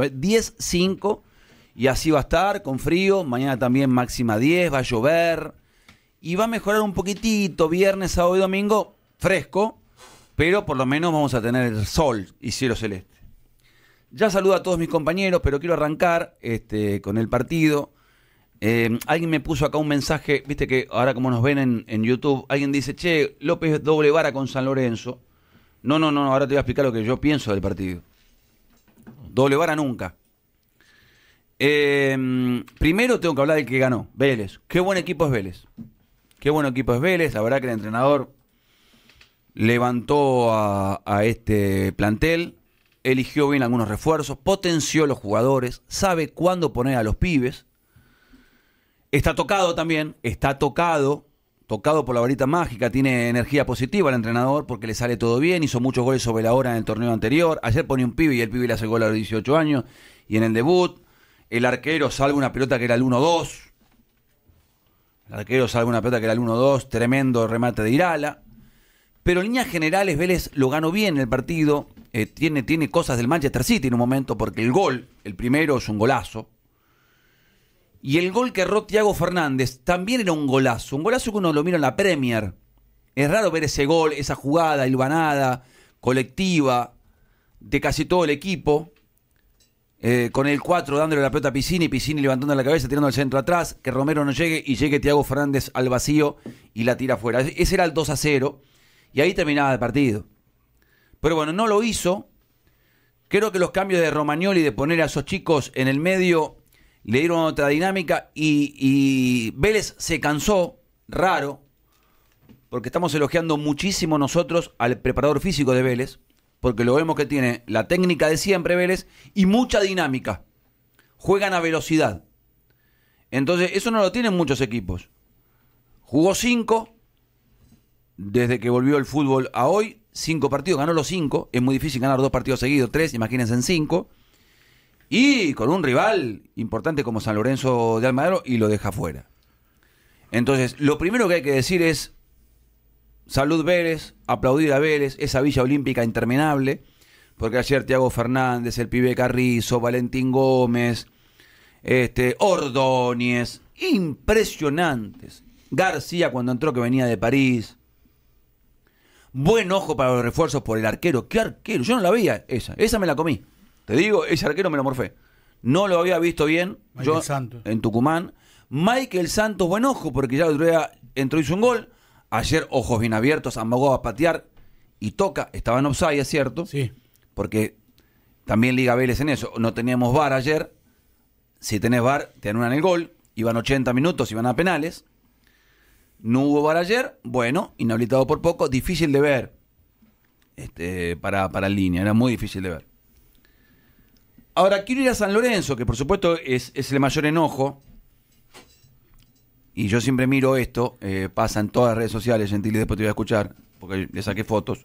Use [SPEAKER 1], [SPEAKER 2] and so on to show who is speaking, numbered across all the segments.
[SPEAKER 1] 10, 5 eh, y así va a estar con frío. Mañana también máxima 10, va a llover y va a mejorar un poquitito. Viernes, sábado y domingo fresco, pero por lo menos vamos a tener el sol y cielo celeste. Ya saludo a todos mis compañeros, pero quiero arrancar este, con el partido. Em, alguien me puso acá un mensaje, viste que ahora como nos ven en, en, YouTube, alguien dice, che, López doble vara con San Lorenzo. No, no, no, ahora te voy a explicar lo que yo pienso del partido. Doble vara nunca. Eh, primero tengo que hablar del que ganó, Vélez. Qué buen equipo es Vélez. Qué buen equipo es Vélez. La verdad que el entrenador levantó a, a este plantel, eligió bien algunos refuerzos, potenció a los jugadores, sabe cuándo poner a los pibes. Está tocado también, está tocado tocado por la varita mágica, tiene energía positiva el entrenador porque le sale todo bien, hizo muchos goles sobre la hora en el torneo anterior, ayer pone un pibe y el pibe le hace gol a los 18 años y en el debut el arquero salga una pelota que era el 1-2, el arquero salga una pelota que era el 1-2, tremendo remate de Irala, pero en líneas generales Vélez lo ganó bien el partido, eh, tiene, tiene cosas del Manchester City en un momento porque el gol, el primero es un golazo, y el gol que erró Tiago Fernández también era un golazo, un golazo que uno lo mira en la Premier. Es raro ver ese gol, esa jugada hilvanada, colectiva, de casi todo el equipo. Eh, con el 4 dándole la pelota a Piscini, Piscini levantando la cabeza, tirando el centro atrás, que Romero no llegue y llegue Tiago Fernández al vacío y la tira afuera. E-, ese era el 2 a 0 y ahí terminaba el partido. Pero bueno, no lo hizo. Creo que los cambios de Romagnoli de poner a esos chicos en el medio le dieron otra dinámica y, Vélez se cansó, raro, porque estamos elogiando muchísimo nosotros al preparador físico de Vélez, porque lo vemos que tiene la técnica de siempre Vélez y mucha dinámica. Juegan a velocidad. Entonces, eso no lo tienen muchos equipos. Jugó cinco desde que volvió el fútbol a hoy, cinco partidos, ganó los cinco, es muy difícil ganar dos partidos seguidos, tres, imagínense en cinco y con un rival importante como San Lorenzo de Almagro y lo deja fuera. Entonces, lo primero que hay que decir es salud Vélez, aplaudir a Vélez, esa Villa Olímpica interminable, porque ayer Tiago Fernández, el pibe Carrizo, Valentín Gómez, este, Ordóñez, impresionantes. García cuando entró que venía de París. Buen ojo para los refuerzos por el arquero. ¿Qué arquero? Yo no la veía esa. Esa me la comí. Te digo, ese arquero me lo morfé. No lo había visto bien yo en Tucumán. Michael Santos, buen ojo, porque ya otro día entró y hizo un gol. Ayer, ojos bien abiertos, amagó a patear y toca. Estaba en offside, es cierto. Sí. Porque también Liga Vélez en eso. No teníamos VAR ayer. Si tenés VAR, te anulan el gol. Iban 80 minutos, iban a penales. No hubo VAR ayer. Bueno, inhabilitado por poco. Difícil de ver este, para, para línea. Era muy difícil de ver. Ahora quiero ir a San Lorenzo, que por supuesto es, el mayor enojo. Y yo siempre miro esto, eh, pasa en todas las redes sociales, y después te voy a escuchar, porque le saqué fotos.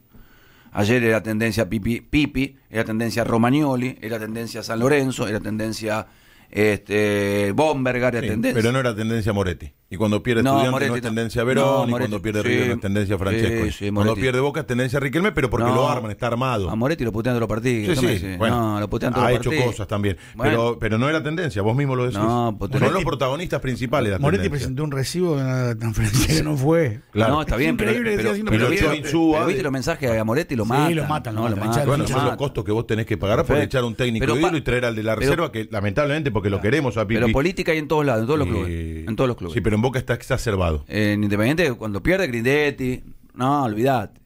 [SPEAKER 1] Ayer era tendencia Pipi, Pipi era tendencia Romagnoli, era tendencia San Lorenzo, era tendencia este, Bomberger, era tendencia. Pero no era tendencia Moretti. Y cuando pierde no, no es tendencia a Verón, y cuando pierde River no es tendencia a Francesco. cuando pierde
[SPEAKER 2] Boca es tendencia a Riquelme, pero porque lo arman, está armado. A Moretti lo putean de los partidos. Bueno, no, lo putean todos ha los partidos. Ha hecho cosas también. Pero, pero no era tendencia, vos mismo lo decís. No, no pues Son los protagonistas principales. La Moretti
[SPEAKER 3] presentó un recibo de la transferencia que no fue. No, está bien, pero, pero, pero, pero,
[SPEAKER 1] eh. viste los mensajes a Moretti lo matan. Sí, lo matan. No, lo Bueno, son los costos que vos tenés que pagar por echar un técnico y traer al de la reserva,
[SPEAKER 2] que lamentablemente, porque lo queremos a Pipi. Pero política
[SPEAKER 1] hay en todos lados, en todos los clubes. Eh, en todos los clubes en Boca está exacerbado. en Independiente, cuando pierde Grindetti, no, olvidate.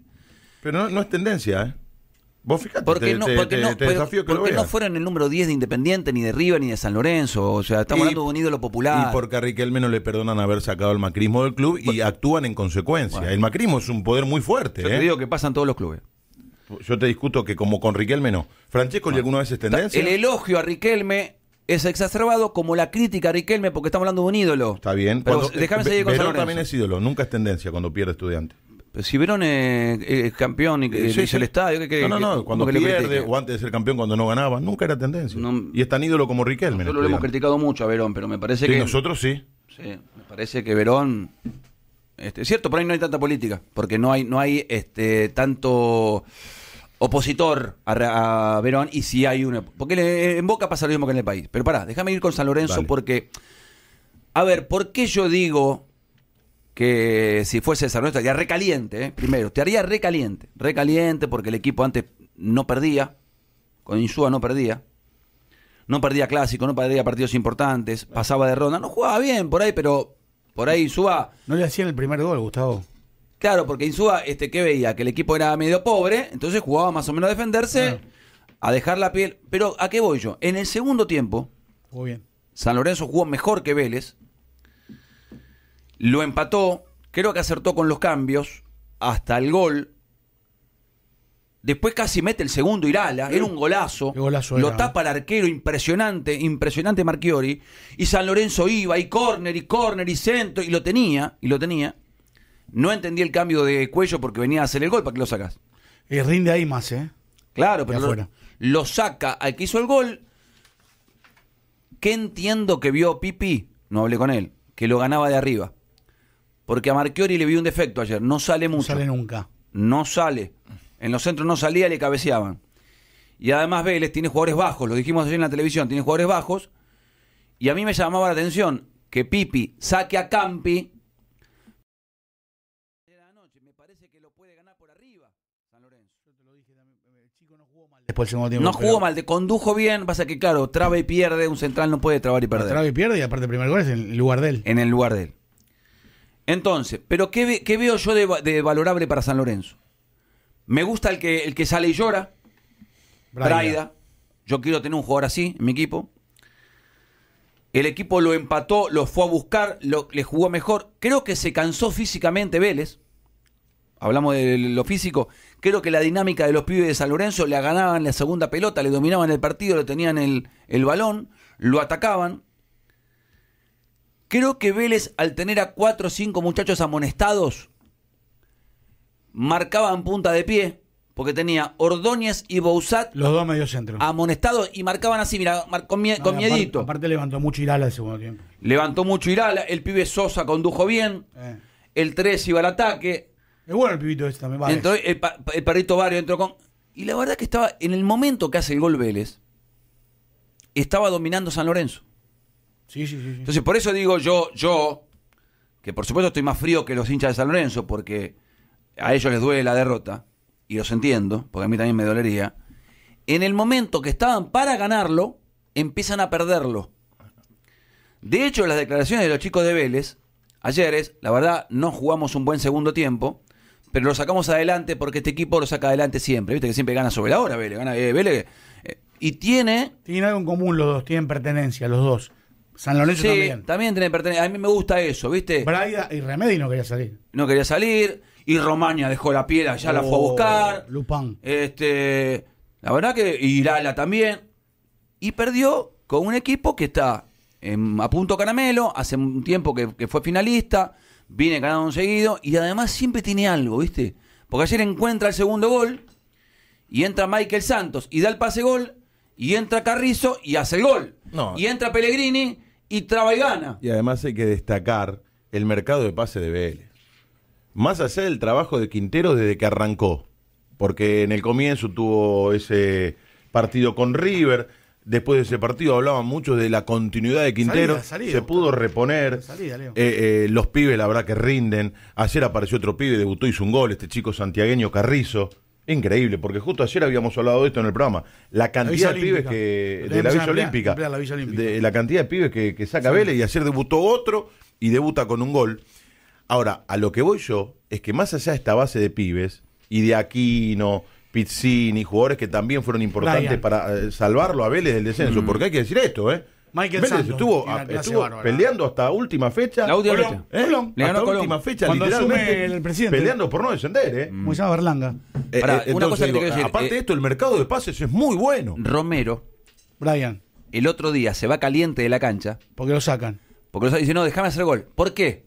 [SPEAKER 1] Pero no, es tendencia, ¿eh? Vos fíjate, porque no, porque porque no fueron el número 10 de Independiente, ni de Riva, ni de San Lorenzo. O sea, estamos hablando de un ídolo popular. Y porque a Riquelme no le perdonan haber
[SPEAKER 2] sacado el macrismo del club y actúan en consecuencia. El macrismo es un poder muy fuerte. Yo te ¿eh? digo que pasan todos los clubes. Yo te discuto que como con Riquelme no. Francesco, alguna vez es tendencia? El
[SPEAKER 1] elogio a Riquelme es exacerbado como la crítica a Riquelme, porque estamos hablando de un ídolo. Está
[SPEAKER 2] bien, pero déjame eh, Verón también es ídolo, nunca es tendencia cuando pierde estudiante. si Verón es, campeón y que dice el estadio, que, no, no, no, cuando pierde o antes de ser campeón cuando no ganaba, nunca era tendencia.
[SPEAKER 1] y es tan ídolo como Riquelme. Nosotros lo hemos criticado mucho a Verón, pero me parece que. que. nosotros sí. Sí, me parece que Verón. Este, es cierto, por ahí no hay tanta política, porque no hay, no hay este, tanto opositor a, a, Verón y si hay una... Porque en Boca pasa lo mismo que en el país. Pero pará, déjame ir con San Lorenzo porque... A ver, ¿por qué yo digo que si fuese San Lorenzo estaría recaliente? Eh? Primero, te haría recaliente. Recaliente porque el equipo antes no perdía. Con Insúa no perdía. No perdía clásico, no perdía partidos importantes. Pasaba de ronda. No jugaba bien por ahí, pero por
[SPEAKER 3] ahí Insúa... No le hacían el primer gol, Gustavo.
[SPEAKER 1] Claro, porque Insúa, este, ¿qué veía? Que el equipo era medio pobre, entonces jugaba más o menos a defenderse, a dejar la piel. Pero, ¿a qué voy yo? En el segundo tiempo, San Lorenzo jugó mejor que Vélez, lo empató, creo que acertó con los cambios, hasta el gol. Después casi mete el segundo Irala, era un golazo,
[SPEAKER 3] lo tapa
[SPEAKER 1] el arquero, impresionante, impresionante Marchiori, y San Lorenzo iba, y córner, y córner, y centro, y lo tenía, y lo tenía. No entendí el cambio de cuello porque venía a hacer el gol. ¿Para qué lo sacas?
[SPEAKER 3] Y rinde ahí más, ¿eh?
[SPEAKER 1] Claro, pero lo, lo, saca al que hizo el gol. ¿Qué entiendo que vio Pipi? No hablé con él. Que lo ganaba de arriba. Porque a Marchiori le vio un defecto ayer. No sale mucho. No sale nunca. No sale. En los centros no salía, le cabeceaban. Y además Vélez tiene jugadores bajos. Lo dijimos ayer en la televisión. Tiene jugadores bajos. Y a mí me llamaba la atención que Pipi saque a Campi
[SPEAKER 3] Después segundo tiempo. No jugó mal, te condujo
[SPEAKER 1] bien. Pasa que, claro, traba y pierde. Un central no puede trabar y perder. Traba y pierde y aparte el primer gol es en el lugar de él. En el lugar de él. Entonces, ¿pero qué, veo yo de, valorable para San Lorenzo? Me gusta el que, el que sale y llora. Braida. Yo quiero tener un jugador así en mi equipo. El equipo lo empató, lo fue a buscar, lo, le jugó mejor. Creo que se cansó físicamente Vélez. Hablamos de lo físico. Creo que la dinámica de los pibes de San Lorenzo le ganaban la segunda pelota, le dominaban el partido, le tenían el, balón, lo atacaban. Creo que Vélez, al tener a cuatro o cinco muchachos amonestados, marcaban punta de pie, porque tenía Ordóñez y Bouzat.
[SPEAKER 3] Los dos mediocentros.
[SPEAKER 1] Amonestados y marcaban así, mira, con, con aparte,
[SPEAKER 3] Aparte, levantó mucho Irala el segundo tiempo.
[SPEAKER 1] Levantó mucho Irala, el pibe Sosa condujo bien, eh. el 3 iba al ataque,
[SPEAKER 3] es bueno el pibito este también, Vale.
[SPEAKER 1] el, el perrito Barrio entró con... Y la verdad que estaba, en el momento que hace el gol Vélez, estaba dominando San Lorenzo. Sí, sí, sí. Entonces, por eso digo yo, yo, que por supuesto estoy más frío que los hinchas de San Lorenzo, porque a ellos les duele la derrota, y los entiendo, porque a mí también me dolería. En el momento que estaban para ganarlo, empiezan a perderlo. De hecho, las declaraciones de los chicos de Vélez, ayer es, la verdad, no jugamos un buen segundo tiempo, pero lo sacamos adelante porque este equipo lo saca adelante siempre. Viste que siempre gana sobre la hora Vélez, gana eh, eh, y tiene... tiene algo en común
[SPEAKER 3] los dos, tienen pertenencia los dos. San Lorenzo sí, también.
[SPEAKER 1] también tiene pertenencia. A mí me gusta eso, ¿viste?
[SPEAKER 3] Braida y remedio no quería salir.
[SPEAKER 1] No quería salir. Y Romagna dejó la piel, ya la fue a oh, buscar. Lupán. Este, la verdad que... Y también. Y perdió con un equipo que está a punto caramelo, hace un tiempo que, que fue finalista viene ganando un seguido y además siempre tiene algo, ¿viste? Porque ayer encuentra el segundo gol y entra Michael Santos y da el pase gol y entra Carrizo y hace el gol. Y entra Pellegrini y traba y gana.
[SPEAKER 2] Y además hay que destacar el mercado de pase de Vélez. Más allá del trabajo de Quintero desde que arrancó, porque en el comienzo tuvo ese partido con River, Después de ese partido hablaban mucho de la continuidad de Quintero. se pudo reponer. Eh, eh, los pibes, la verdad, que rinden. Ayer apareció otro pibe, debutó, hizo un gol. Este chico santiagueño Carrizo. Increíble, porque justo ayer habíamos hablado de esto en el programa. La cantidad de pibes que. de la Villa Olímpica. La, De, la cantidad de pibes que, saca Vélez y ayer debutó otro y debuta con un gol. Ahora, a lo que voy yo es que más allá de esta base de pibes y de aquí no... Pizzini, jugadores que también fueron importantes para eh, salvarlo a Vélez del descenso, mm. porque hay que decir esto, ¿eh? Vélez estuvo, peleando hasta última fecha. La ¿Eh? última
[SPEAKER 4] fecha.
[SPEAKER 3] hasta última fecha, literalmente. El presidente. Peleando por no descender, ¿eh? Muy Berlanga. Eh, una cosa que decir, aparte de esto,
[SPEAKER 1] el mercado de pases es muy bueno. Romero. Brian. El otro día se va caliente de la cancha.
[SPEAKER 3] Porque lo sacan.
[SPEAKER 1] Porque lo sacan. Dice, no, déjame hacer gol. ¿Por qué?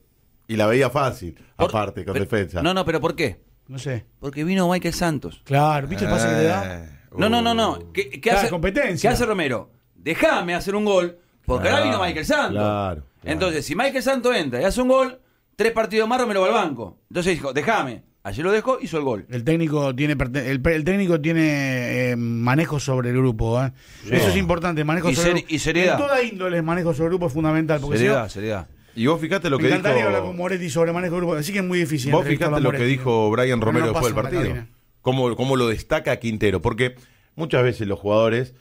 [SPEAKER 1] Y la veía fácil, aparte, con defensa. No, no, pero ¿por qué?
[SPEAKER 3] No sé. Porque vino Michael Santos. Claro, ¿viste el que eh,
[SPEAKER 1] No, no, no, no. ¿Qué, hace, competencia. ¿Qué hace Romero? Déjame hacer un gol, porque ahora vino Michael Santos. Claro, Entonces, si Michael Santos entra y hace un gol, tres partidos más Romero va al banco. Entonces dijo, déjame. allí lo dejó, hizo el gol.
[SPEAKER 3] El técnico tiene el, técnico tiene eh, manejo sobre el grupo. ¿eh? Eso es importante, manejo sobre el grupo. y En toda índole, manejo sobre el grupo es fundamental. Porque Seriedad,
[SPEAKER 2] seriedad. Y vos fijate lo que
[SPEAKER 3] dijo. así que es muy Vos fíjate lo que dijo Brian Romero después del partido.
[SPEAKER 2] Cómo, cómo lo destaca Quintero. Porque muchas veces los jugadores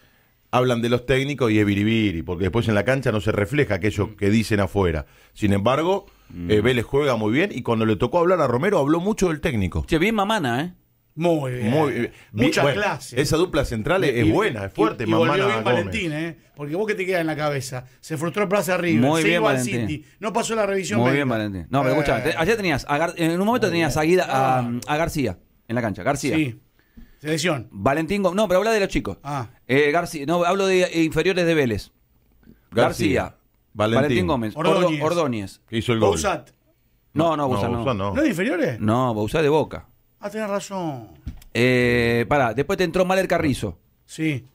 [SPEAKER 2] hablan de los técnicos y es biribiri, porque después en la cancha no se refleja aquello que dicen afuera. Sin embargo, eh, mm. Vélez juega muy bien y cuando le tocó hablar a Romero habló mucho del técnico.
[SPEAKER 1] Che, bien mamana, ¿eh? Muy bien.
[SPEAKER 2] Muy bien. Mucha clase. Esa dupla central es, buena, es fuerte. Y, y bien Valentín,
[SPEAKER 3] ¿eh? Porque vos que te queda en la cabeza. Se frustró Plaza arriba. Muy bien, iba City. No pasó la revisión. Muy bien,
[SPEAKER 1] Valentín. No, pero eh. allá tenías, en un momento tenías a, ah. a, García en la cancha. García. Sí. Selección. Valentín, no, pero habla de los chicos. Ah. Eh, García, no, hablo de inferiores de Vélez. García. Valentín. Gómez. Ordóñez. Ordóñez. hizo el gol.
[SPEAKER 3] No, no, Bausat no. no. inferiores?
[SPEAKER 1] No, Bausat de Boca.
[SPEAKER 3] Ah, tenés razón.
[SPEAKER 1] Eh, pará, después te entró Maler Carrizo. Sí.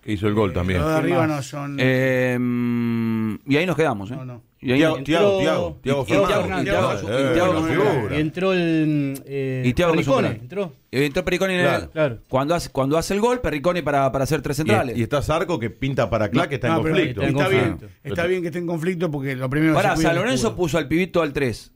[SPEAKER 1] Que hizo el gol eh, también. Los de arriba no son. Eh, y ahí nos quedamos, ¿eh? No, no. Y ahí Tiago, entró, Tiago, Tiago, Fernández.
[SPEAKER 5] entró el eh, y Tiago entró. Eh,
[SPEAKER 1] entró claro. el, claro. cuando, hace, cuando hace el gol, Perricone para, para hacer tres centrales. Y, y está Zarco que pinta para Clá, que está en conflicto. Está, bien, está
[SPEAKER 3] bien que esté en conflicto porque lo primero Para San Lorenzo
[SPEAKER 1] puso al pibito al 3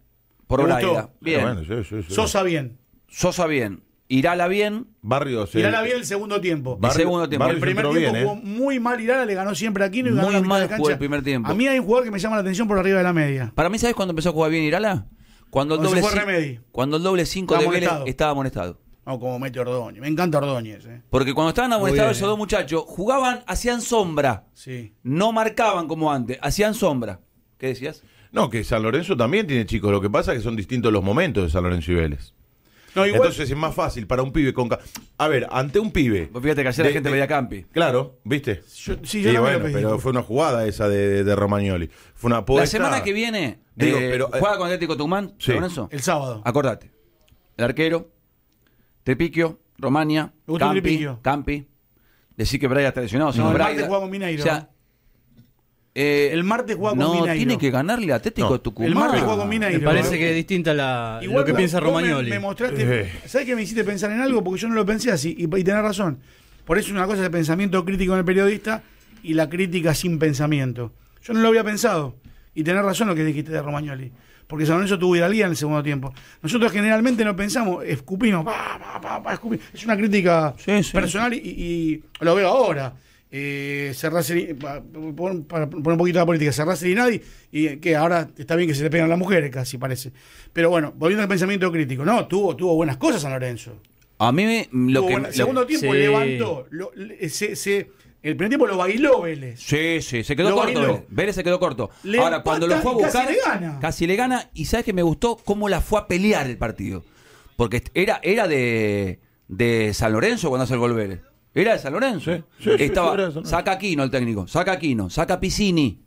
[SPEAKER 1] por Braida. Ah, bien. Sosa bien. Sosa bien, Irala bien. Barrios. Eh, Irala bien
[SPEAKER 3] el segundo tiempo.
[SPEAKER 1] el segundo tiempo. primer tiempo jugó eh.
[SPEAKER 3] muy mal Irala, le ganó siempre a muy mal jugó el primer tiempo. A mí hay un jugador que me llama la atención por arriba de la media. Para mí, ¿sabes cuándo empezó a jugar bien
[SPEAKER 4] Irala?
[SPEAKER 1] Cuando el doble, cuando el doble 5 de Vélez estaba amonestado.
[SPEAKER 3] No, como mete Ordoñez, Me encanta Ordóñez. Eh.
[SPEAKER 1] Porque cuando estaban amonestados esos dos muchachos, jugaban, hacían sombra. Sí. No marcaban como antes, hacían sombra. ¿Qué decías? No, que San Lorenzo también tiene chicos.
[SPEAKER 2] Lo que pasa es que son distintos los momentos de San Lorenzo y Vélez. Entonces es más
[SPEAKER 1] fácil para un pibe con.
[SPEAKER 2] A ver, ante un pibe. fíjate que ayer la gente veía Campi. Claro, ¿viste? sí, yo sí, pero fue una jugada esa de, Romagnoli. Fue una poderosa La semana que
[SPEAKER 1] viene, eh, eh, juega con Atlético Tumán, sí. eso? El sábado. Acordate. El arquero, Tepiquio, Romania, Campi, Campi. Decir que Braya está lesionado. No, el jugamos Mineiro. O
[SPEAKER 3] eh, el martes juega con No, tiene que
[SPEAKER 1] ganarle Atlético Tucumán. El martes juega con Me parece ¿eh? que es
[SPEAKER 3] distinta la, lo que piensa Romagnoli. Me, mostraste. Eh. ¿Sabes que me hiciste pensar en algo? Porque yo no lo pensé así. Y, y tenés razón. Por eso es una cosa de pensamiento crítico en el periodista y la crítica sin pensamiento. Yo no lo había pensado. Y tenés razón lo que dijiste de Romagnoli. Porque San eso tuvo idealía en el segundo tiempo. Nosotros generalmente no pensamos, escupimos, Es una crítica personal y lo veo ahora eh, para, poner un poquito la política, cerrarse y nadie, eh, y que ahora está bien que se le pegan las mujeres, casi parece. Pero bueno, volviendo al pensamiento crítico, no, tuvo, tuvo buenas cosas San Lorenzo.
[SPEAKER 1] A mí me, lo que. El segundo tiempo levantó,
[SPEAKER 3] el primer tiempo lo bailó Vélez.
[SPEAKER 1] Sí, sí, se quedó corto. Vélez. se quedó corto. ahora, cuando lo fue a buscar, casi le gana. y sabes que me gustó cómo la fue a pelear el partido. Porque era, era de, de San Lorenzo cuando hace el gol Vélez. Era de San Lorenzo. Sí, Estaba, saca Aquino el técnico, saca Aquino, saca Piscini.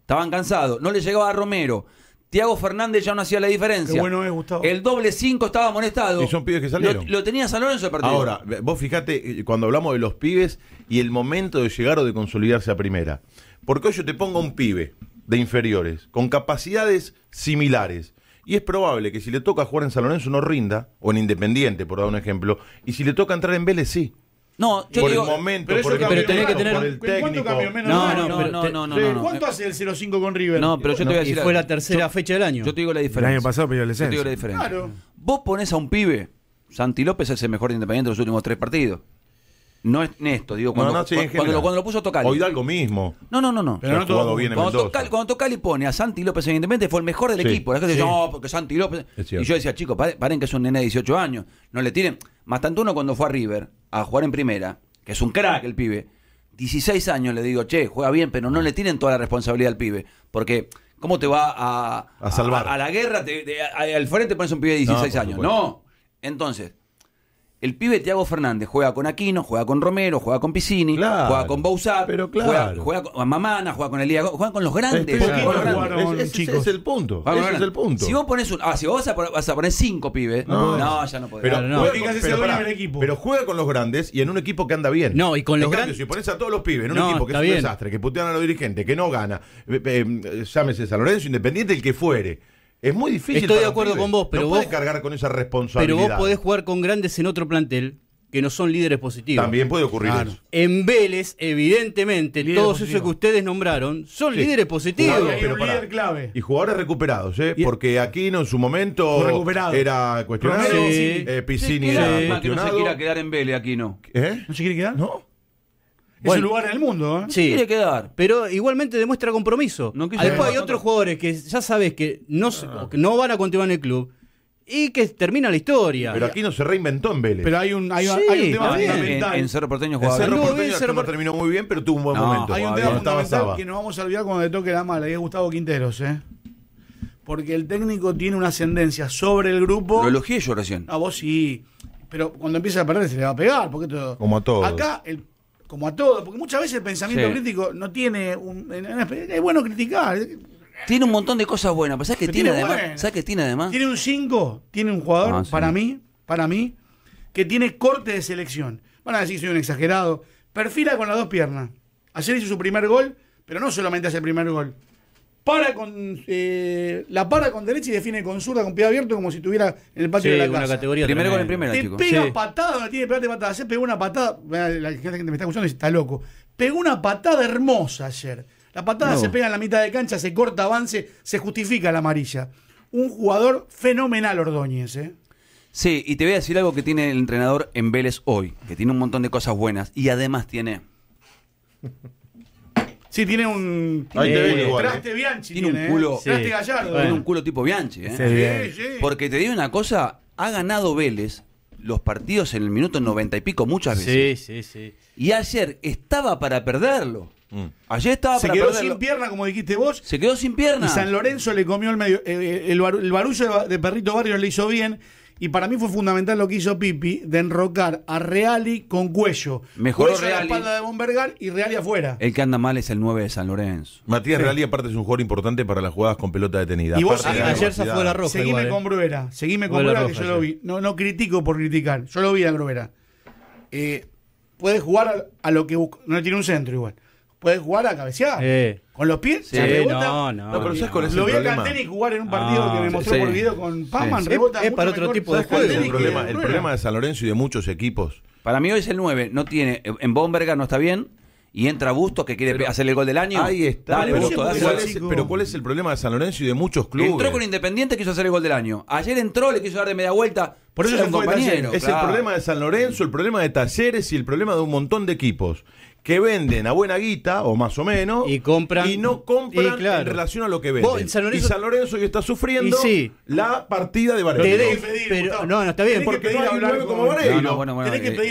[SPEAKER 1] Estaban cansados, no le llegaba a Romero. Tiago Fernández ya no hacía la diferencia. Qué bueno es, Gustavo. El doble 5 estaba amonestado. Y son pibes que salieron. Lo, tenía San Lorenzo el partido. Ahora,
[SPEAKER 2] vos fijate eh, cuando hablamos de los pibes y el momento de llegar o de consolidarse a primera. Porque hoy yo te pongo un pibe de inferiores con capacidades similares. Y es probable que si le toca jugar en San Lorenzo no rinda, o en Independiente, por dar un ejemplo, y si le toca entrar en Vélez, sí.
[SPEAKER 3] No, yo por digo, momento, pero, pero tenés que tener por no, no, no, no, no, no, ¿Cuánto hace el 0-5 con River? No, pero yo te voy a decir. fue la tercera
[SPEAKER 1] fecha del año. Yo te digo la diferencia. El año pasado pero Yo te digo la diferencia. Claro. Vos ponés a un pibe. Santi López es el mejor de Independiente de los últimos tres partidos. No es Néstor, digo, cuando, lo, puso lo, puso Tocali. O Hidalgo mismo. No, no, no, no. Pero no todo cuando, Tocali, cuando pone a Santi López en Independiente fue el mejor del equipo. La gente no, porque Santi López. Y yo decía, chicos, paren, que es un nene de 18 años. No le tiren. Más tanto uno cuando fue a River a jugar en primera, que es un crack el pibe, 16 años le digo, che, juega bien, pero no le tienen toda la responsabilidad al pibe. Porque, ¿cómo te va a, a salvar? A, la guerra, al frente pones un pibe de 16 años. No. Entonces, el pibe Tiago Fernández juega con Aquino, juega con Romero, juega con Piscini, juega con Bouzat, juega, con Mamana, juega con Elías, juega con los grandes. Ese, es el punto. Ese es el punto. Si vos pones un, ah, si vos vas a, poner cinco pibes, no, ya no podés.
[SPEAKER 3] Pero,
[SPEAKER 2] juega, con, los grandes y en un equipo que anda bien. No, y con los grandes. Si
[SPEAKER 1] pones a todos los pibes
[SPEAKER 2] en un equipo que es un desastre, que putean a los dirigentes, que no gana, eh, eh, llámese San Lorenzo, Independiente, el que fuere es muy difícil. Estoy de acuerdo con vos, pero no vos. cargar con esa responsabilidad. Pero vos podés
[SPEAKER 5] jugar con grandes en otro plantel que no son líderes positivos. También puede ocurrir eso. En Vélez, evidentemente, todos esos que ustedes nombraron son líderes positivos.
[SPEAKER 2] clave. Y jugadores recuperados, ¿eh? porque Aquino en su momento era cuestionado. Eh, era no se quiera quedar
[SPEAKER 1] en Vélez, Aquino. ¿Eh? ¿No se quiere quedar? No es el lugar en el mundo. ¿eh? Sí. Quiere quedar.
[SPEAKER 5] Pero igualmente demuestra compromiso. Después hay otros jugadores que ya sabes que no, ah. no van a continuar en el club y que termina la historia. Pero aquí
[SPEAKER 2] no se reinventó
[SPEAKER 5] en Vélez. Pero hay un, hay, hay un tema fundamental.
[SPEAKER 2] En, Cerro Porteño jugaba bien, Cerro terminó muy bien, pero tuvo un buen momento. Hay un ah, tema
[SPEAKER 1] fundamental que nos
[SPEAKER 3] vamos a olvidar cuando le toque la mala. Y es Gustavo Quinteros, ¿eh? Porque el técnico tiene una ascendencia sobre el grupo. Lo elogié yo recién. A vos sí. Pero cuando empieza a perder se le va a pegar. Porque todo... Como a todos. Acá el como a todos, porque muchas veces el pensamiento crítico no tiene un, es bueno criticar. Tiene un montón de cosas buenas, pero ¿sabes que tiene, además? tiene además? Tiene un 5, tiene un jugador, ah, para mí, para mí, que tiene corte de selección. Van a decir soy un exagerado. Perfila con las dos piernas. Ayer hizo su primer gol, pero no solamente hace el primer gol para con eh, la para con derecha y define con zurda con pie abierto como si estuviera en el patio de la una categoría primero con el primero, Te pega patada, no tiene que patada. Ayer pegó una patada, eh, la gente que me está escuchando dice, está loco. Pegó una patada hermosa ayer. La patada se pega en la mitad de cancha, se corta avance, se justifica la amarilla. Un jugador fenomenal Ordóñez, ¿eh?
[SPEAKER 1] Sí, y te voy a decir algo que tiene el entrenador en Vélez hoy, que tiene un montón de cosas buenas y además tiene
[SPEAKER 3] Sí, tiene un.
[SPEAKER 1] culo. Tiene un culo tipo Bianchi, eh. Porque te digo una cosa: ha ganado Vélez los partidos en el minuto noventa y pico muchas veces. Sí, sí, sí. Y ayer estaba para perderlo. Mm. Ayer estaba Se quedó sin
[SPEAKER 3] pierna, como dijiste vos. Se quedó sin pierna. Y San Lorenzo le comió el medio. Eh, el, barullo de Perrito Barrio le hizo bien. Y para mí fue fundamental lo que hizo Pipi de enrocar a Reali con cuello. Mejor cuello la espalda de Bombergal y Reali afuera.
[SPEAKER 1] El que anda mal es el 9 de San
[SPEAKER 2] Lorenzo. Matías Real Reali, aparte, es un jugador importante para las jugadas con pelota detenida. Y vos ayer se fue la roja. Seguime ¿eh? con
[SPEAKER 3] Bruera. Seguime con Bruera, que yo lo vi. No, no critico por criticar. Yo lo vi a Bruera. Puedes eh, puede jugar a, lo que busca. No tiene un centro igual. ¿Puedes jugar a cabecear. Con los pies, No, no, Lo vi a y jugar en un ah, partido que me mostró por video con Pazman, Es, para otro tipo de juego. El problema, el problema
[SPEAKER 1] de San Lorenzo y de muchos equipos. Para mí hoy es el 9. No tiene, en Bomberga no está bien y entra Bustos que quiere hacer el gol del año. Ahí está. pero, ¿cuál es, el problema de San Lorenzo y de muchos clubes? Entró con Independiente, quiso hacer el gol del año. Ayer entró, le quiso dar de media vuelta. Por eso es un compañero. Es el problema de San Lorenzo,
[SPEAKER 2] el problema de Talleres y el problema de un montón de equipos que venden a buena guita, o más o menos, y compran. Y no compran en relación a lo que venden. San Lorenzo, y San Lorenzo está sufriendo la partida de Varela. pero, no, no está bien. Porque que pedir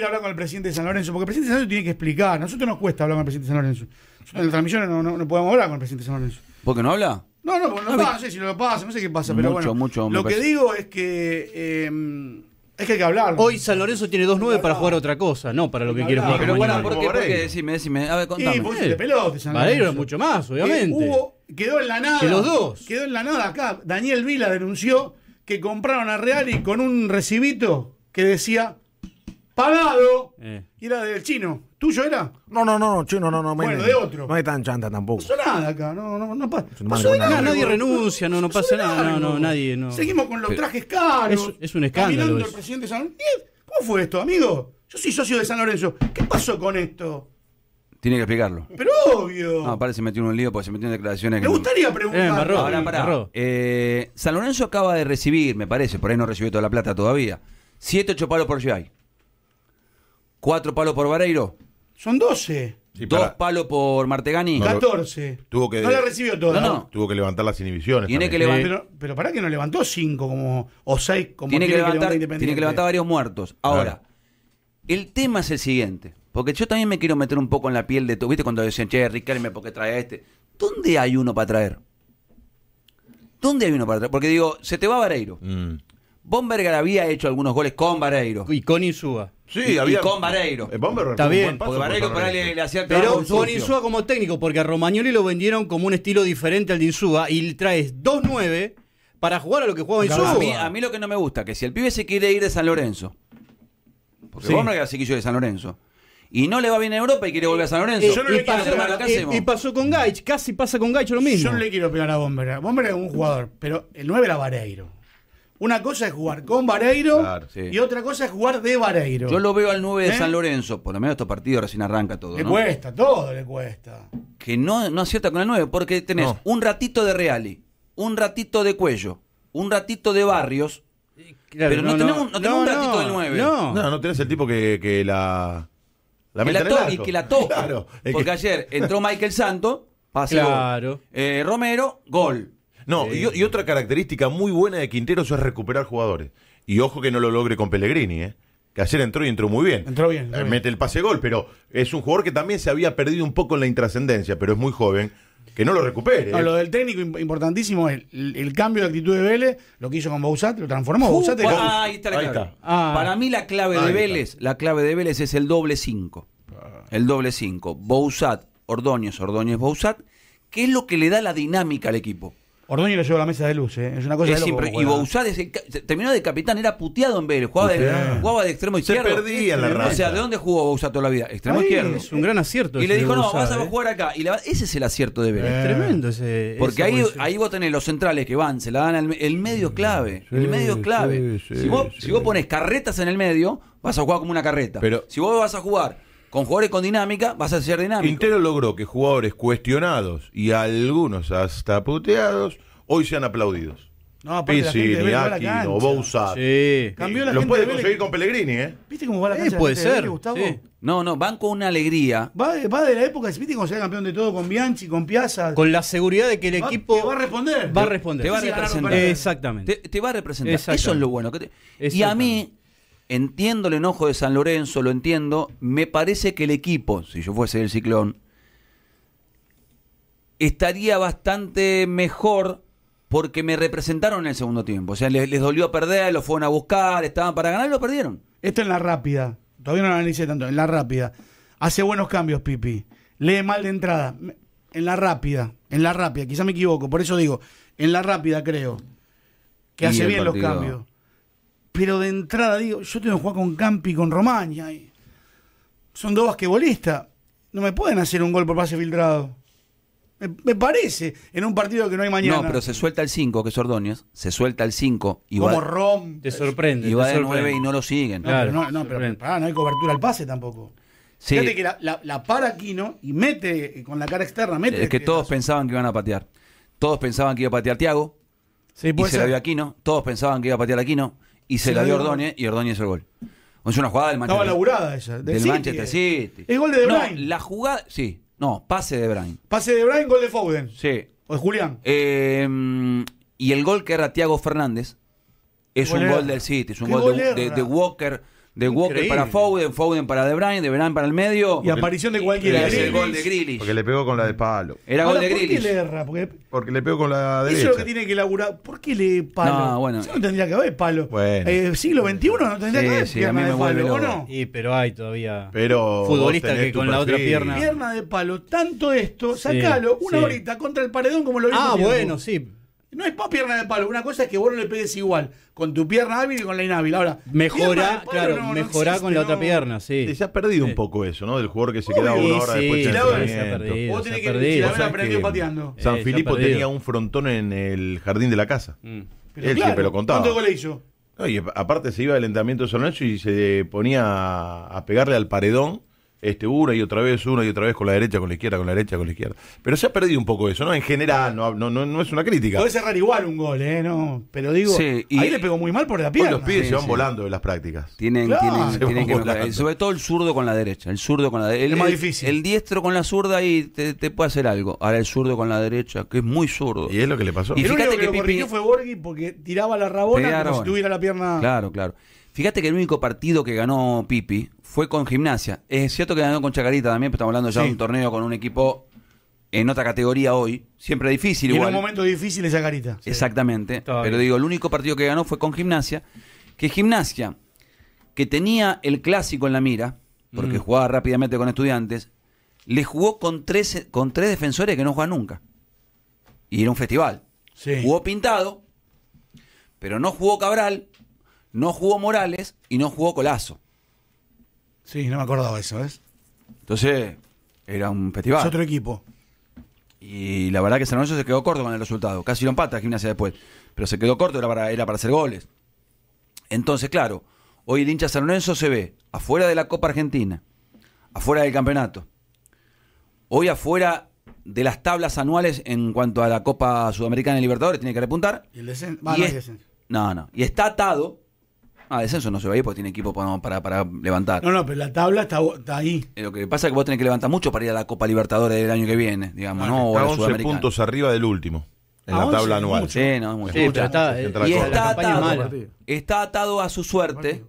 [SPEAKER 3] hablar con el presidente de San Lorenzo, porque el presidente de San Lorenzo tiene que explicar. nosotros nos cuesta hablar con el presidente de San Lorenzo. en la transmisión no, no, podemos hablar con el presidente de San Lorenzo. ¿Por qué no habla? No, no, no, ah, pasa, no sé si no lo pasa, no sé qué pasa, pero bueno. Mucho, lo que digo es que eh, es que hay que hablar. Hoy San Lorenzo tiene 2-9 para
[SPEAKER 5] jugar otra cosa, no para lo que, quiere jugar. Pero bueno, ¿por qué? ¿Por qué?
[SPEAKER 1] Decime, decime. A ver,
[SPEAKER 5] contame. Y vos de eh, San
[SPEAKER 3] mucho más, obviamente. quedó en la nada. Que los dos. Quedó en la nada acá. Daniel Vila denunció que compraron a Real y con un recibito que decía pagado. Eh. Y era del chino. ¿Tuyo era? No, no, no, chino, no, no. Bueno, de otro. No hay tan chanta tampoco. No pasó nada acá, no, no, no pasa. No, nada, nadie renuncia, no, no pasa nada, no, no, nadie. No. Seguimos con los trajes caros. Es, un escándalo. Caminando el presidente San Lorenzo. ¿Cómo fue esto, amigo? Yo soy socio de San Lorenzo. ¿Qué pasó con esto?
[SPEAKER 1] Tiene que explicarlo.
[SPEAKER 3] Pero obvio. No,
[SPEAKER 1] parece se metió en un lío porque se metió en declaraciones. Me gustaría
[SPEAKER 3] eh, preguntar. Eh,
[SPEAKER 1] pará. San Lorenzo acaba de recibir, me parece, por ahí no recibió toda la plata todavía, 7, 8 palos por GI. ¿Cuatro palos por Vareiro? Son doce. ¿Dos palos por Martegani?
[SPEAKER 2] Catorce. 14. Tuvo que- no la recibió toda. No, Tuvo que levantar las inhibiciones. Tiene que Pero,
[SPEAKER 3] para pará que no levantó cinco como, o seis. como tiene, que levantar, tiene que levantar varios
[SPEAKER 1] muertos. Ahora, el tema es el siguiente. Porque yo también me quiero meter un poco en la piel de todo. ¿Viste cuando decían, che, Riquelme, ¿por qué trae a este? ¿Dónde hay uno para traer? ¿Dónde hay uno para traer? Porque digo, se te va Vareiro. Mm. Bomberger había hecho algunos goles con Vareiro. Y con Insúa. Sí, había. con Vareiro. Eh, Está bien. Pero con Insúa como técnico, porque a
[SPEAKER 5] Romagnoli lo vendieron como un estilo diferente al de Insúa y traes 2-9 para jugar a lo que jugaba Insúa.
[SPEAKER 1] A mí, lo que no me gusta, que si el pibe se quiere ir de San Lorenzo, porque sí. Bomberger se quiso ir de San Lorenzo, y no le va bien a Europa y quiere volver a San Lorenzo. Eh, y,
[SPEAKER 3] pasó, con Gaich, casi pasa con Gaich lo mismo. Yo no le quiero pegar a Bomberger. Bomberger es un jugador, pero el 9 era Vareiro. Una cosa es jugar con Vareiro y otra cosa es jugar de Vareiro. Yo lo veo al 9 de ¿Eh? San
[SPEAKER 1] Lorenzo, por lo menos estos partidos recién arranca todo. Le cuesta,
[SPEAKER 3] todo le cuesta.
[SPEAKER 1] Que no, no acierta con el 9, porque tenés un ratito de Reali, un ratito de Cuello, un ratito de Barrios, pero no, tenemos, un ratito de 9. No.
[SPEAKER 2] no, tenés el tipo que,
[SPEAKER 1] la... La que la y que la toca. porque ayer entró Michael Santo, pase eh, Romero, gol. No, y, otra característica muy buena
[SPEAKER 2] de Quinteros es recuperar jugadores. Y ojo que no lo logre con Pellegrini, ¿eh? que ayer entró y entró muy bien.
[SPEAKER 3] Entró eh, bien.
[SPEAKER 2] Mete el pase gol, pero es un jugador que también se había perdido un poco en la intrascendencia, pero es muy
[SPEAKER 3] joven. Que no lo recupere. ¿eh? lo del técnico importantísimo es el, cambio de actitud de Vélez, lo que hizo con Bouzat, lo transformó. Ah, ahí
[SPEAKER 1] está ah. Para mí la clave de Vélez, la clave de Vélez es el doble 5. Ah. El doble 5. Bouzat, Ordóñez, Ordóñez, Bouzat, ¿qué es lo que le da la dinámica al equipo.
[SPEAKER 3] Ordoño lo llevó a la mesa de luz, ¿eh? es una cosa de Y Bouzá
[SPEAKER 1] terminó de capitán, era puteado en Vélez, jugaba, de, extremo izquierdo. Se perdía la O sea, ¿de dónde jugó Bouzá toda la vida? Extremo izquierdo. Es un gran acierto. Y le dijo, no, vas a eh". jugar acá. Y ese es el acierto de Vélez. Es eh. tremendo ese. Porque ahí, ahí vos tenés los centrales que van, se la dan al el medio clave. el medio clave. si, vos, si vos pones carretas en el medio, vas a jugar como una carreta. Pero, si vos vas a jugar con jugadores con dinámica, vas a ser dinámico.
[SPEAKER 2] Quintero logró que jugadores cuestionados y algunos hasta puteados hoy sean aplaudidos.
[SPEAKER 3] No, Pizzi, Aquino,
[SPEAKER 1] Bousa. Sí. Cambió la
[SPEAKER 3] Los Lo puede conseguir
[SPEAKER 1] con Pellegrini, ¿eh?
[SPEAKER 3] ¿Viste cómo va la eh, cancha? puede ser. Gustavo?
[SPEAKER 1] No, no, van con una alegría.
[SPEAKER 3] Va de, va de la época, ¿viste cómo se campeón de todo con Bianchi, con Piazza? Con la seguridad de que el equipo. va a responder. Va a responder. Te va a representar.
[SPEAKER 1] Exactamente. Te, va a representar. Eso es lo bueno. Y a mí, Entiendo el enojo de San Lorenzo, lo entiendo. Me parece que el equipo, si yo fuese el ciclón, estaría bastante mejor porque me representaron en el segundo tiempo. O sea, les, dolió perder, lo fueron a buscar, estaban para ganar y lo perdieron.
[SPEAKER 3] Esto en la rápida. Todavía no lo analicé tanto. En la rápida. Hace buenos cambios, Pipi. Lee mal de entrada. En la rápida. En la rápida. Quizá me equivoco. Por eso digo, en la rápida creo. Que hace bien los cambios. Pero de entrada digo, yo tengo que jugar con Campi y con Romagna. son dos basquetbolistas. No me pueden hacer un gol por pase filtrado. Me, parece, en un partido que no hay mañana. No, pero
[SPEAKER 1] se suelta el 5, que es Ordóñez. Se suelta el 5 y Como Rom. Te sorprende. Y va 9 y no lo siguen. No, no, no, pero
[SPEAKER 3] no hay cobertura al pase tampoco. Fíjate que la, para Aquino y mete con la cara externa. Mete es que todos
[SPEAKER 1] pensaban que iban a patear. Todos pensaban que iba a patear Tiago. Sí, y se la vio Aquino. Todos pensaban que iba a patear Aquino y se, la dio Ordóñez y Ordóñez es el gol. Es una jugada del Manchester Estaba laburada
[SPEAKER 3] esa. Del, Manchester eh.
[SPEAKER 1] City. El
[SPEAKER 3] gol de De la jugada,
[SPEAKER 1] sí. No, pase de Bruyne.
[SPEAKER 3] Pase de Bruyne, gol de Foden.
[SPEAKER 1] Sí. O de Julián. Em, y el gol que era Tiago Fernández es un gol del City, es un gol de Walker de Walker para Foden, Foden para De Bruyne, De Bruyne para el medio. Y aparición de cualquiera. el gol de Grealish. Porque le pegó con la de palo. Era gol de Grilly.
[SPEAKER 3] ¿Por qué
[SPEAKER 1] Porque, le pegó con la derecha. Eso es lo
[SPEAKER 3] que tiene que laburar. ¿Por qué le palo? No, bueno. Eso no tendría que haber palo. Bueno. Eh, siglo XXI no tendría que haber sí,
[SPEAKER 5] Y, pero hay todavía
[SPEAKER 3] pero futbolistas que con la otra pierna. Pierna de palo, tanto esto, sacalo una horita contra el paredón como lo vimos. Ah, bueno, sí. No es para pierna de palo. Una cosa es que vos no le pegues igual con tu pierna hábil y con la inhábil. Ahora, mejora, claro, con la otra pierna,
[SPEAKER 2] sí. Se ha perdido un poco eso, ¿no? Del jugador que se queda una hora sí, después del entrenamiento. Vos tenés que pateando. San eh, tenía un frontón en el jardín de la casa. Mm. Él se siempre lo contaba. y aparte se iba al entrenamiento de y se ponía a pegarle al paredón este, una y otra vez, una y otra vez con la derecha, con la izquierda, con la derecha, con la izquierda. Pero se ha perdido un poco eso, ¿no? En general, no, no, no, es una crítica. Puede
[SPEAKER 3] cerrar igual un gol, ¿eh? No, pero digo, ahí le pegó muy mal por la pierna. Los pies se van volando
[SPEAKER 2] de las prácticas. Tienen, tienen, que volar
[SPEAKER 1] sobre todo el zurdo con la derecha, el zurdo con la El, más difícil. El diestro con la zurda y te, puede hacer algo. Ahora el zurdo con la derecha, que es muy zurdo. Y es lo que le pasó. Y fíjate que, Pipi...
[SPEAKER 3] fue Borghi porque tiraba la rabona como si tuviera la pierna.
[SPEAKER 1] Claro, claro. Fíjate que el único partido que ganó Pipi fue con Gimnasia. Es cierto que ganó con Chacarita también, pero estamos hablando ya de un torneo con un equipo en otra categoría hoy. Siempre difícil y igual. En un
[SPEAKER 3] momento difícil Chacarita.
[SPEAKER 1] Exactamente. Pero digo, el único partido que ganó fue con Gimnasia. Que Gimnasia, que tenía el clásico en la mira, porque mm. jugaba rápidamente con estudiantes, le jugó con tres, con tres defensores que no juegan nunca. Y era un festival. Sí. Jugó Pintado, pero no jugó Cabral, no jugó Morales y no jugó Colazo.
[SPEAKER 3] Sí, no me acordaba eso, ¿ves?
[SPEAKER 1] Entonces, era un festival. Es otro equipo. Y la verdad que San Lorenzo se quedó corto con el resultado. Casi lo empata Gimnasia después. Pero se quedó corto, era para, era para hacer goles. Entonces, claro, hoy el hincha San Lorenzo se ve afuera de la Copa Argentina, afuera del campeonato. Hoy afuera de las tablas anuales en cuanto a la Copa Sudamericana y Libertadores, tiene que repuntar. Y el descenso. no, no. Y está atado Ah, descenso no se va a ir porque tiene equipo para, levantar. No, no,
[SPEAKER 3] pero la tabla está, ahí.
[SPEAKER 1] Eh, lo que pasa es que vos tenés que levantar mucho para ir a la Copa Libertadores del año que viene, digamos, ¿no? Ah, a puntos arriba del último en ah, la tabla anual. Sí, está, eh, y está atado, a su suerte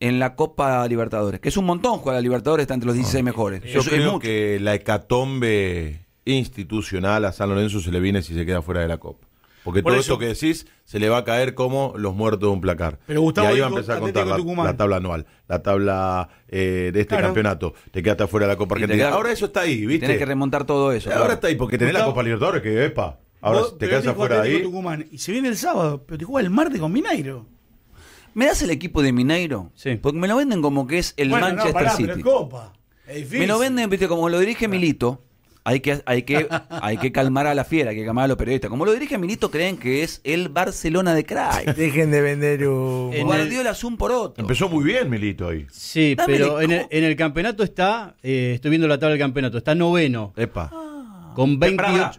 [SPEAKER 1] en la Copa Libertadores, que es un montón jugar a Libertadores, está entre los 16 mejores. Yo creo
[SPEAKER 2] que la hecatombe institucional a San Lorenzo se le viene si se queda fuera de la Copa. Porque todo eso. que decís se le va a caer como los muertos de un placar. Pero y ahí va a empezar a contar la, tabla anual, la tabla eh, de este campeonato. Te quedaste afuera de la Copa Argentina. ahora eso está ahí, ¿viste? Tienes que remontar todo eso. Ahora está
[SPEAKER 1] ahí, porque tenés la Copa Libertadores, que epa. Ahora te quedas afuera de
[SPEAKER 3] ahí. y se viene el sábado, pero te juega el martes con Mineiro.
[SPEAKER 1] ¿Me das el equipo de Mineiro? Sí. Porque me lo venden como que es el Manchester City. me lo venden, viste, como lo dirige Milito. Hay que, hay, que, hay que calmar a la fiera, hay que calmar a los periodistas. Como lo dirige Milito, creen que es el Barcelona de
[SPEAKER 2] crack.
[SPEAKER 3] Dejen de vender un...
[SPEAKER 1] Guardiola es un por
[SPEAKER 2] otro. Empezó muy bien Milito ahí.
[SPEAKER 1] Sí,
[SPEAKER 3] pero
[SPEAKER 5] en el, en el, campeonato está, eh, estoy viendo la tabla del campeonato, está noveno. Epa. Con
[SPEAKER 1] 28 eh,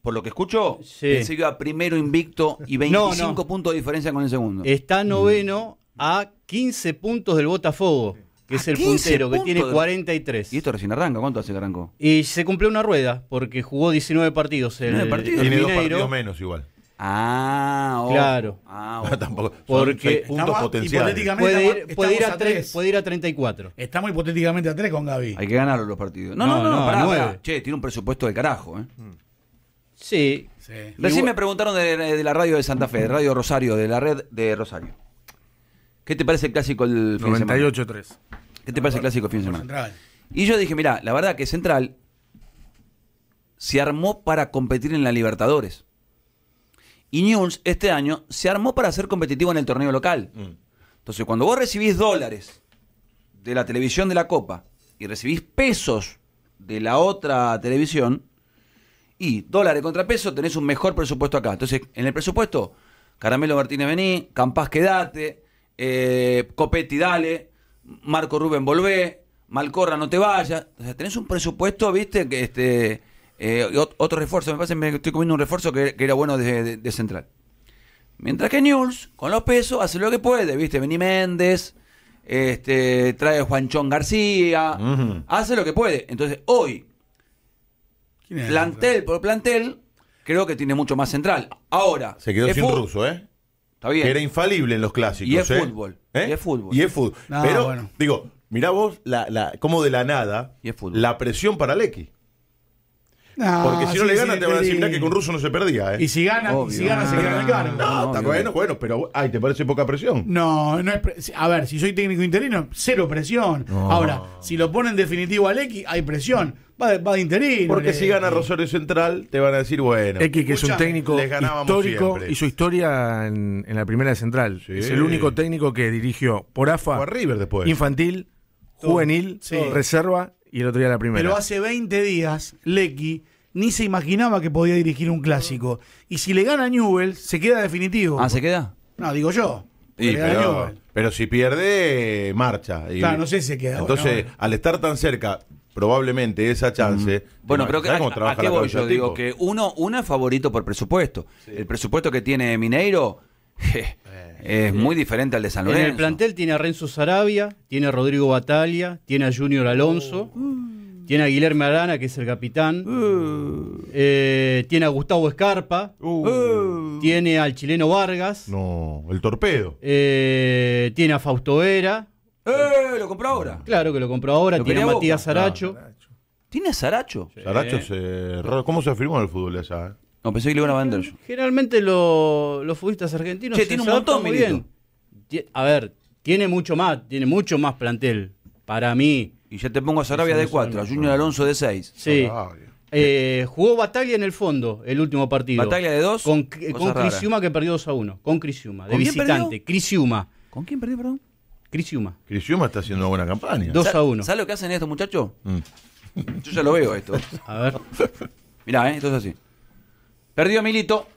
[SPEAKER 1] por lo que escucho, sí. se iba primero invicto y 25 puntos de diferencia con el segundo. Está noveno a 15 puntos del Botafogo que es el puntero, que tiene 43. Y esto recién arranca, ¿cuánto hace que arrancó?
[SPEAKER 5] Y se cumplió una rueda, porque jugó 19 partidos. partidos. tiene dos partidos menos igual. Ah, oh. claro.
[SPEAKER 1] Ah, Tampoco. Porque puntos potenciales. Puede
[SPEAKER 3] ir, puede, ir a 3, puede ir, a 34. Estamos hipotéticamente a 3 con Gaby. Hay que ganar los partidos. No, no, no, no,
[SPEAKER 1] Che, tiene un presupuesto de carajo, eh. mm. Sí. Recién me preguntaron de, la radio de Santa Fe, de Radio Rosario, de la red de Rosario. ¿Qué te parece el clásico el 98-3. ¿Qué te parece el clásico fin de semana? Central. Y yo dije, mira, la verdad que Central se armó para competir en la Libertadores. Y News este año se armó para ser competitivo en el torneo local. Mm. Entonces, cuando vos recibís dólares de la televisión de la Copa y recibís pesos de la otra televisión, y dólares contra pesos, tenés un mejor presupuesto acá. Entonces, en el presupuesto, Caramelo Martínez vení, Campás quedate, eh, Copetti dale, Marco Rubén, volvé, Malcorra, no te vaya, O sea, tenés un presupuesto, viste, que este eh, otro refuerzo, me parece que estoy comiendo un refuerzo que, era bueno de, central. Mientras que News, con los pesos, hace lo que puede, viste, Bení Méndez, este, trae Juanchón García, hace lo que puede. Entonces, hoy, plantel por plantel, creo que tiene mucho más central. Ahora. Se quedó sin ruso, ¿eh? era
[SPEAKER 2] infalible en los clásicos. Y es ¿eh? fútbol.
[SPEAKER 1] Y ¿Eh? es fútbol. Y es fútbol. Pero,
[SPEAKER 2] digo, mirá vos la, la, como de la nada la presión para Lecky.
[SPEAKER 3] Porque si no le ganan, te van a decir, que con
[SPEAKER 2] Russo no se perdía. ¿eh? Y si gana, si gana se gana el ah, cargo. está bueno, bueno, pero ay, ¿te parece poca presión?
[SPEAKER 3] No, no es a ver, si soy técnico interino, cero presión. Ahora, si lo ponen definitivo a Lecky, hay presión va, de interino. Porque si gana
[SPEAKER 2] Rosario Central, te van a decir, bueno. X, que es un técnico histórico, y su historia en, la primera de Central. Es el único técnico que dirigió por AFA, River después. infantil,
[SPEAKER 3] juvenil, reserva y el otro día la primera. Pero hace 20 días, Lecky ni se imaginaba que podía dirigir un clásico. Y si le gana Newell, se queda definitivo. Ah, ¿se queda? No, digo yo.
[SPEAKER 2] pero, si pierde, marcha. no sé si se queda.
[SPEAKER 3] Entonces,
[SPEAKER 1] al estar tan cerca, probablemente esa chance. Bueno, creo que yo, digo que uno, es favorito por presupuesto. El presupuesto que tiene Mineiro es muy diferente al de San Lorenzo. En el
[SPEAKER 5] plantel tiene a Renzo Sarabia, tiene a Rodrigo Batalia, tiene a Junior Alonso. Uh. Tiene a Guillermo Arana, que es el capitán. Uh. Eh, tiene a Gustavo Escarpa. Uh. Tiene al chileno Vargas.
[SPEAKER 2] No, el torpedo.
[SPEAKER 5] Eh, tiene a Fausto Vera. ¡Eh! Lo compró ahora. Claro que lo compró ahora. tiene a Matías ah, Saracho. ¿Tiene a Saracho?
[SPEAKER 2] ¿Cómo se afirmó en el fútbol allá? Eh? No, pensé que le iban a vender
[SPEAKER 5] Generalmente los futbolistas argentinos tiene un montón, muy bien. A ver, tiene mucho más, tiene mucho más plantel. Para mí, Y ya te pongo a Sarabia de 4, a Junior Alonso de 6. sí. Eh, jugó Batalla en el fondo el último partido. Batalla de 2. Con, Crisiuma que perdió 2 a 1. Con Crisiuma, de visitante.
[SPEAKER 1] Crisiuma. ¿Con quién perdió, perdón? Yuma. Cris Yuma está haciendo una buena campaña. 2 a 1. ¿Sabes lo que hacen estos muchachos? Mm. Yo ya lo veo esto. A ver. Mirá, ¿eh? esto es así. Perdió Milito.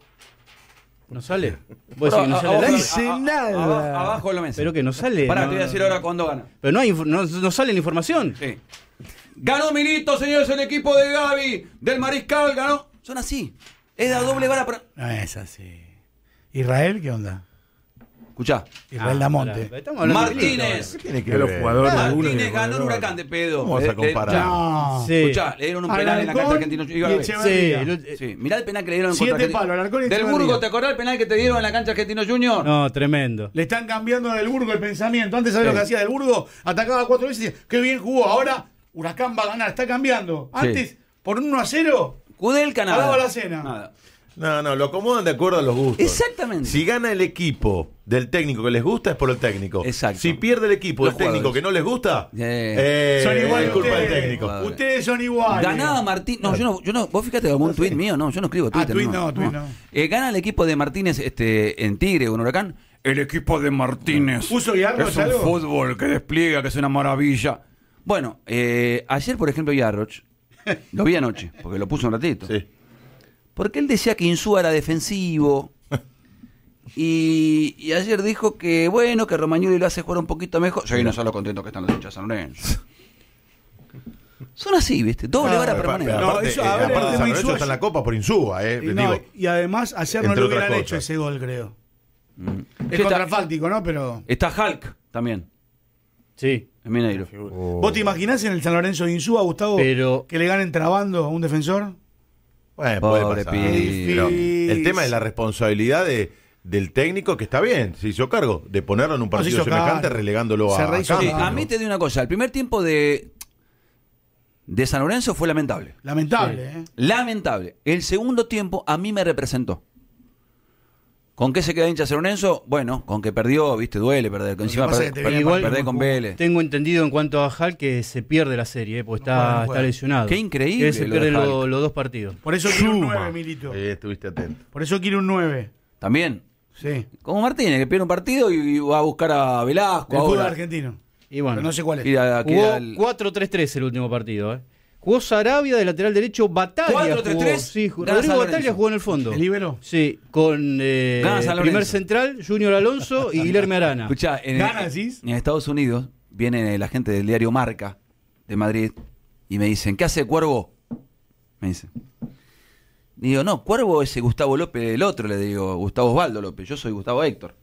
[SPEAKER 1] ¿No sale? Vos
[SPEAKER 5] sí, no sale Dice nada. abajo de la mesa. Pero que no sale. Pará, te voy a decir ahora cuándo gana. Pero no, hay,
[SPEAKER 1] no, sale la información. Sí. Ganó Milito, señores, el equipo de Gaby, del Mariscal, ganó. Son así. Es de doble vara para.
[SPEAKER 3] No ah, es así. ¿Israel qué onda? Escuchá. Israel Damonte ah, Martínez. tiene que los jugadores
[SPEAKER 4] Martínez ganó un huracán de pedo. vamos vas a eh, eh, comparar? escucha le dieron un penal en la cancha argentina.
[SPEAKER 1] Mirá el penal que le dieron en Siete palos, Del Burgo, ¿te
[SPEAKER 3] acordás del penal que te dieron en la cancha argentino junior? No, tremendo. Le están cambiando Del Burgo el pensamiento. Antes sabés lo que hacía Del Burgo. Atacaba cuatro veces y decía, qué bien jugó. Ahora Huracán va a ganar. Está cambiando. Antes, por 1 a 0. Cudé el la
[SPEAKER 2] No, no, lo acomodan de acuerdo a los gustos. Exactamente. Si gana el equipo del técnico que les gusta es por el técnico. Exacto. Si pierde el equipo del técnico que no les gusta,
[SPEAKER 1] eh. Eh, son igual culpa del técnico. Ustedes son iguales. Ganaba Martín. No, yo no, yo no, vos fíjate algún tuit mío, no, yo no escribo tuit. Ah, tuit no, tuit no. Eh, gana el equipo de Martínez este, en Tigre o en Huracán. El equipo de Martínez. Puso y algo, es un fútbol que despliega, que es una maravilla. Bueno, ayer, por ejemplo, Yarroch, lo vi anoche, porque lo puso un ratito. Sí. Porque él decía que Insúa era defensivo. Y, ayer dijo que bueno, que Romagnoli lo hace jugar un poquito mejor. Yo no solo lo contento que están los hinchas San Lorenzo. Son así, ¿viste? Doble ah, vara hora permanente. No, eh, aparte, eso, ver, San está en la copa por Insúa, ¿eh?
[SPEAKER 3] Y, además, ayer no lo hubieran hecho ese gol, creo.
[SPEAKER 1] Mm. Es
[SPEAKER 3] contrafáctico, ¿no? Pero.
[SPEAKER 1] Está Hulk también. Sí. En Mineiro. Oh. ¿Vos te
[SPEAKER 3] imaginás en el San Lorenzo de Insúa, Gustavo, que le ganen trabando a un defensor?
[SPEAKER 2] Bueno, Pobre puede pasar. El tema es la responsabilidad de del técnico que está bien, se hizo cargo de ponerlo en un partido semejante relegándolo a, a A mí te di
[SPEAKER 1] una cosa, el primer tiempo de de San Lorenzo fue lamentable. Lamentable, ¿eh? Lamentable. El segundo tiempo a mí me representó. ¿Con qué se queda hincha San Lorenzo? Bueno, con que perdió, viste, duele perder. Con encima con Vélez. Tengo entendido en
[SPEAKER 5] cuanto a Hal que se pierde la serie, ¿eh? porque está, lesionado. Qué increíble. se los dos partidos.
[SPEAKER 3] Por eso un estuviste atento. Por eso quiero un 9. También. Sí.
[SPEAKER 1] Como Martínez, que pierde un partido y, va a buscar a Velasco. El fútbol argentino. Y bueno, no sé cuál es.
[SPEAKER 4] Jugó
[SPEAKER 5] 4-3-3 el último partido, eh. Jugó Sarabia de lateral derecho, Batalla. 4-3-3. Sí, Rodrigo Batalla jugó en el fondo. ¿El libero? Sí, con el eh, primer central, Junior Alonso y Guillermo Arana. en, en
[SPEAKER 1] Estados Unidos viene la gente del diario Marca de Madrid y me dicen, ¿qué hace Cuervo? Me dicen digo, no, Cuervo es Gustavo López el otro, le digo, Gustavo Osvaldo López, yo soy Gustavo Héctor.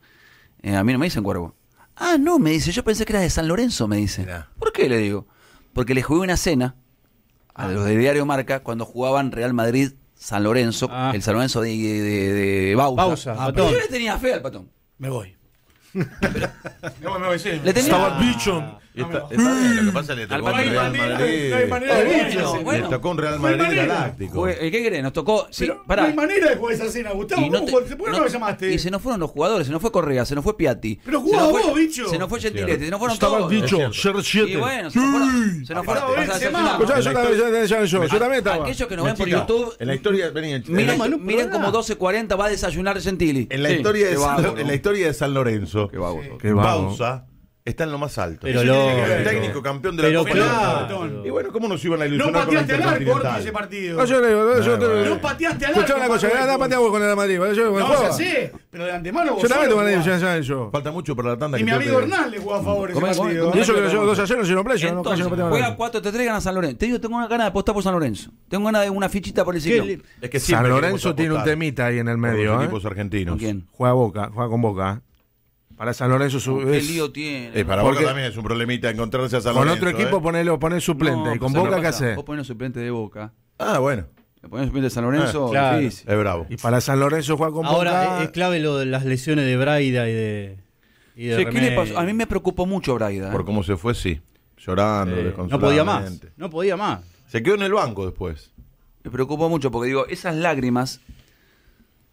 [SPEAKER 1] Eh, a mí no me dicen Cuervo. Ah, no, me dice, yo pensé que era de San Lorenzo, me dice. ¿Por qué? Le digo. Porque le jugué una cena a ah. los de Diario Marca cuando jugaban Real Madrid San Lorenzo, ah. el San Lorenzo de, de, Bausa. Ah, yo le tenía fe al patón. Me voy. No, me voy, sí. Le Está, está bien, lo que pasa es que le tocó un Real Madrid. No hay manera de bueno, Le tocó un Real Madrid no galáctico. Eh, ¿Qué querés? Nos tocó. Sí, Pero pará. No hay manera de
[SPEAKER 3] jugar esa escena, Gustavo. no ¿Cómo te- jugaste? ¿Por qué no, no me llamaste? Y se nos fueron los jugadores,
[SPEAKER 1] se nos fue Correa, se nos fue Piatti. Pero
[SPEAKER 3] jugá se nos fue- vos, bicho. Se nos fue Gentilete, se nos fueron Estaba todos. dicho,
[SPEAKER 1] ser Y bueno, se nos fueron. Se nos fueron. yo también, yo yo yo también estaba. Aquellos que nos ven por YouTube, En la historia, vení, miren, miren como 12.40 va a desayunar Gentili. en la historia de San- en la
[SPEAKER 2] historia de San Lorenzo, Qué vago. Qué vago. Está en lo más alto. Pero el técnico campeón de la pero Copa. Y bueno, ¿cómo nos iban a ilusionar no pateaste con al arco ese
[SPEAKER 3] partido. No, yo, yo, no, pateaste al arco. una cosa, nada
[SPEAKER 2] pateo con el Madrid. Yo, no, o sea,
[SPEAKER 3] pero de antemano vos Yo también tengo una
[SPEAKER 1] ilusión yo. Falta mucho para la tanda. Y mi amigo Hernán
[SPEAKER 3] le jugó a favor ese partido. Y eso que yo 2 a 0 si
[SPEAKER 1] no play, yo no Juega 4 te 3 a San Lorenzo. Te digo, tengo una gana de apostar por San Lorenzo. Tengo ganas de una fichita por el ciclo. San Lorenzo tiene un
[SPEAKER 2] temita ahí en el medio. Los equipos ¿eh? argentinos. Juega Boca, juega con Boca. Para San Lorenzo su, ¿Qué lío tiene? para también es un problemita encontrarse a San
[SPEAKER 5] Lorenzo. Con otro equipo eh. ponés suplente. ¿Y con pues Boca qué hace?
[SPEAKER 1] Vos suplente de Boca. Ah, bueno. Le ponés suplente de San Lorenzo, ah, claro. Es bravo. Y para San Lorenzo juega con
[SPEAKER 5] Ahora, Boca. Ahora eh, es clave lo de las lesiones de Braida y de. ¿qué le pasó? A mí me preocupó mucho Braida. ¿eh? Por
[SPEAKER 2] cómo se fue, sí.
[SPEAKER 1] Llorando, eh, No podía más.
[SPEAKER 5] No podía más. Se quedó
[SPEAKER 1] en el banco después. Me preocupó mucho porque digo, esas lágrimas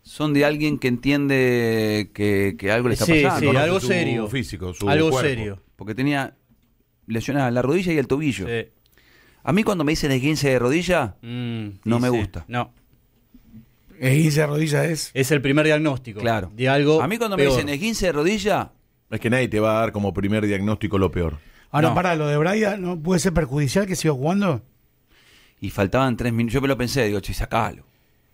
[SPEAKER 1] son de alguien que entiende que, algo le está pasando. Sí, algo serio. Físico, algo serio. Porque tenía lesiones a la rodilla y al tobillo. A mí cuando me dicen esguince de rodilla, mm, no me gusta. No. Esguince de rodilla es. Es el primer diagnóstico. Claro. De algo. A mí cuando
[SPEAKER 5] me
[SPEAKER 2] dicen esguince de rodilla. Es que nadie te va a dar como primer diagnóstico lo peor. Ah, no.
[SPEAKER 3] para, lo de Brian, ¿no puede ser perjudicial que siga jugando?
[SPEAKER 1] Y faltaban tres minutos. Yo me lo pensé, digo, che, sacalo.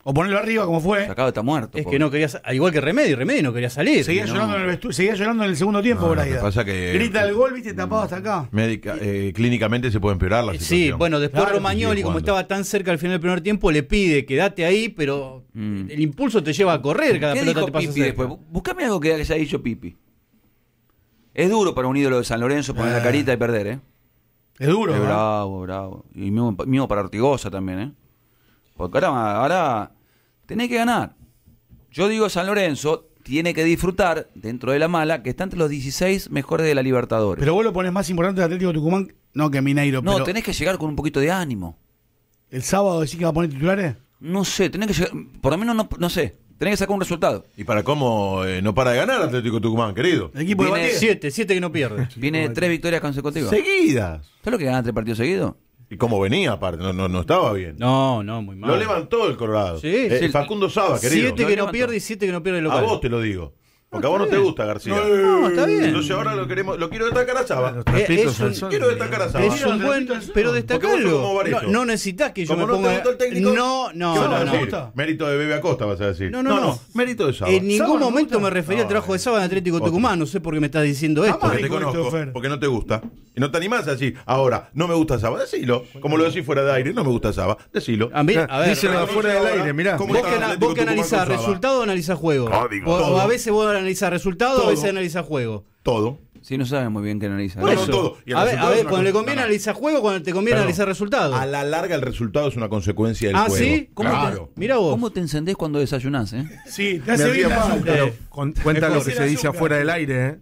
[SPEAKER 1] O ponerlo arriba como fue. Sacado está muerto. Es que no quería, igual que remedio remedio no quería salir.
[SPEAKER 3] Seguía, llorando, en el Seguía llorando en el segundo tiempo, no, Braida. Pasa que, Grita eh, el gol, viste, tapado hasta acá.
[SPEAKER 2] Eh, clínicamente se puede empeorar la eh, situación. Sí, bueno, después Romagnoli, como
[SPEAKER 3] estaba tan cerca al final del primer tiempo, le pide
[SPEAKER 1] quedate ahí, pero mm. el impulso te lleva a correr cada ¿Qué pelota te pasa Pipi después? Buscame algo que, haya dicho Pipi. Es duro para un ídolo de San Lorenzo poner la ah. carita y perder, ¿eh? Es duro, Es bravo, bravo. Y mismo, para Ortigosa también, ¿eh? Porque ahora tenés que ganar. Yo digo San Lorenzo tiene que disfrutar dentro de la mala que está entre los 16 mejores de la Libertadores.
[SPEAKER 3] Pero vos lo pones más importante de Atlético Tucumán,
[SPEAKER 1] no que Mineiro. No, tenés que llegar con un poquito de ánimo.
[SPEAKER 3] ¿El sábado decís que va a poner titulares?
[SPEAKER 1] No sé, tenés que llegar, por lo menos no, sé. Tenés que sacar un resultado. ¿Y para cómo eh, no para de ganar Atlético Tucumán, querido? El equipo de siete, siete que no pierde. Viene tres victorias consecutivas. Seguidas.
[SPEAKER 2] ¿Sabes lo que gana tres partidos seguidos? Y como venía, aparte, no, no, estaba bien. No, no, muy mal. Lo levantó el Colorado. Sí, eh, sí. Facundo Saba, querido. Siete que no pierde y siete que no pierde el A vos te lo digo. Porque a vos no te gusta García. No, está bien. Entonces ahora lo queremos, lo quiero destacar a Chava. Eh, quiero
[SPEAKER 5] destacar a Chava. Es un buen, pero destacarlo. No, necesitas que yo me no ponga.
[SPEAKER 2] el técnico, No, no, no, Mérito de Bebe Acosta vas a decir. No, no, no. Mérito de Chava. En ningún momento me refería al trabajo
[SPEAKER 5] de Saba en Atlético Tucumán. No sé por qué me estás diciendo esto.
[SPEAKER 2] Porque te conozco, porque no te gusta. Y no te animás a decir Ahora, no me gusta Saba, decilo. Como lo decís fuera de aire, no me gusta Saba, decilo. A ver. Díselo
[SPEAKER 5] fuera del aire, mirá. Vos que analizás resultado o analizás juego. O a veces vos analiza resultados, a veces
[SPEAKER 2] analiza juego.
[SPEAKER 1] Todo. Si no sabe muy bien qué analiza. Bueno, Todo. a, ver, cuando le conviene analizar juego, cuando te conviene analizar
[SPEAKER 2] resultados. A la larga el resultado es una consecuencia del ah, juego. ¿Ah, sí?
[SPEAKER 1] claro. mira vos. ¿Cómo te encendés cuando desayunás, eh?
[SPEAKER 3] Sí, te hace bien. Eh, cuenta lo que se dice afuera del aire, eh.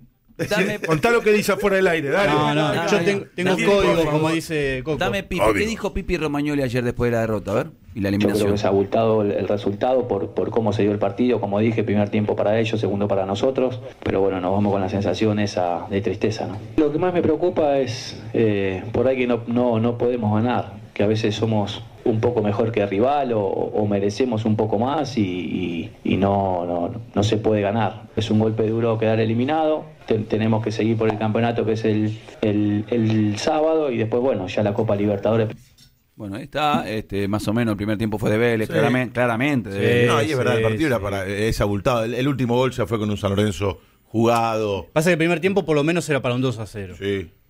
[SPEAKER 3] Dame... Contá lo que dice afuera del aire, dale. yo tengo, código, como dice Coco. Dame Pipi. ¿Qué
[SPEAKER 1] dijo Pipi Romagnoli ayer después de la derrota? A ver, y la eliminación. Yo creo que se ha abultado el, resultado por, por, cómo se dio el partido. Como dije, primer tiempo para ellos, segundo para nosotros.
[SPEAKER 5] Pero bueno, nos vamos con la sensación de tristeza. ¿no? Lo que más me preocupa es eh, por ahí que no, no, no podemos ganar. Que a veces somos un poco mejor que rival o, merecemos un poco más y, no, no, no, se puede ganar. Es un golpe duro quedar eliminado, tenemos que seguir por el campeonato que es el, el, sábado y después, bueno, ya la Copa Libertadores.
[SPEAKER 1] Bueno, ahí está, este, más o menos el primer tiempo fue de Vélez,
[SPEAKER 2] claramente, claramente. No, ahí es verdad, el partido era para, es abultado. El, último gol ya fue con un San Lorenzo jugado.
[SPEAKER 5] Pasa que el primer tiempo por lo menos era para un 2 a 0.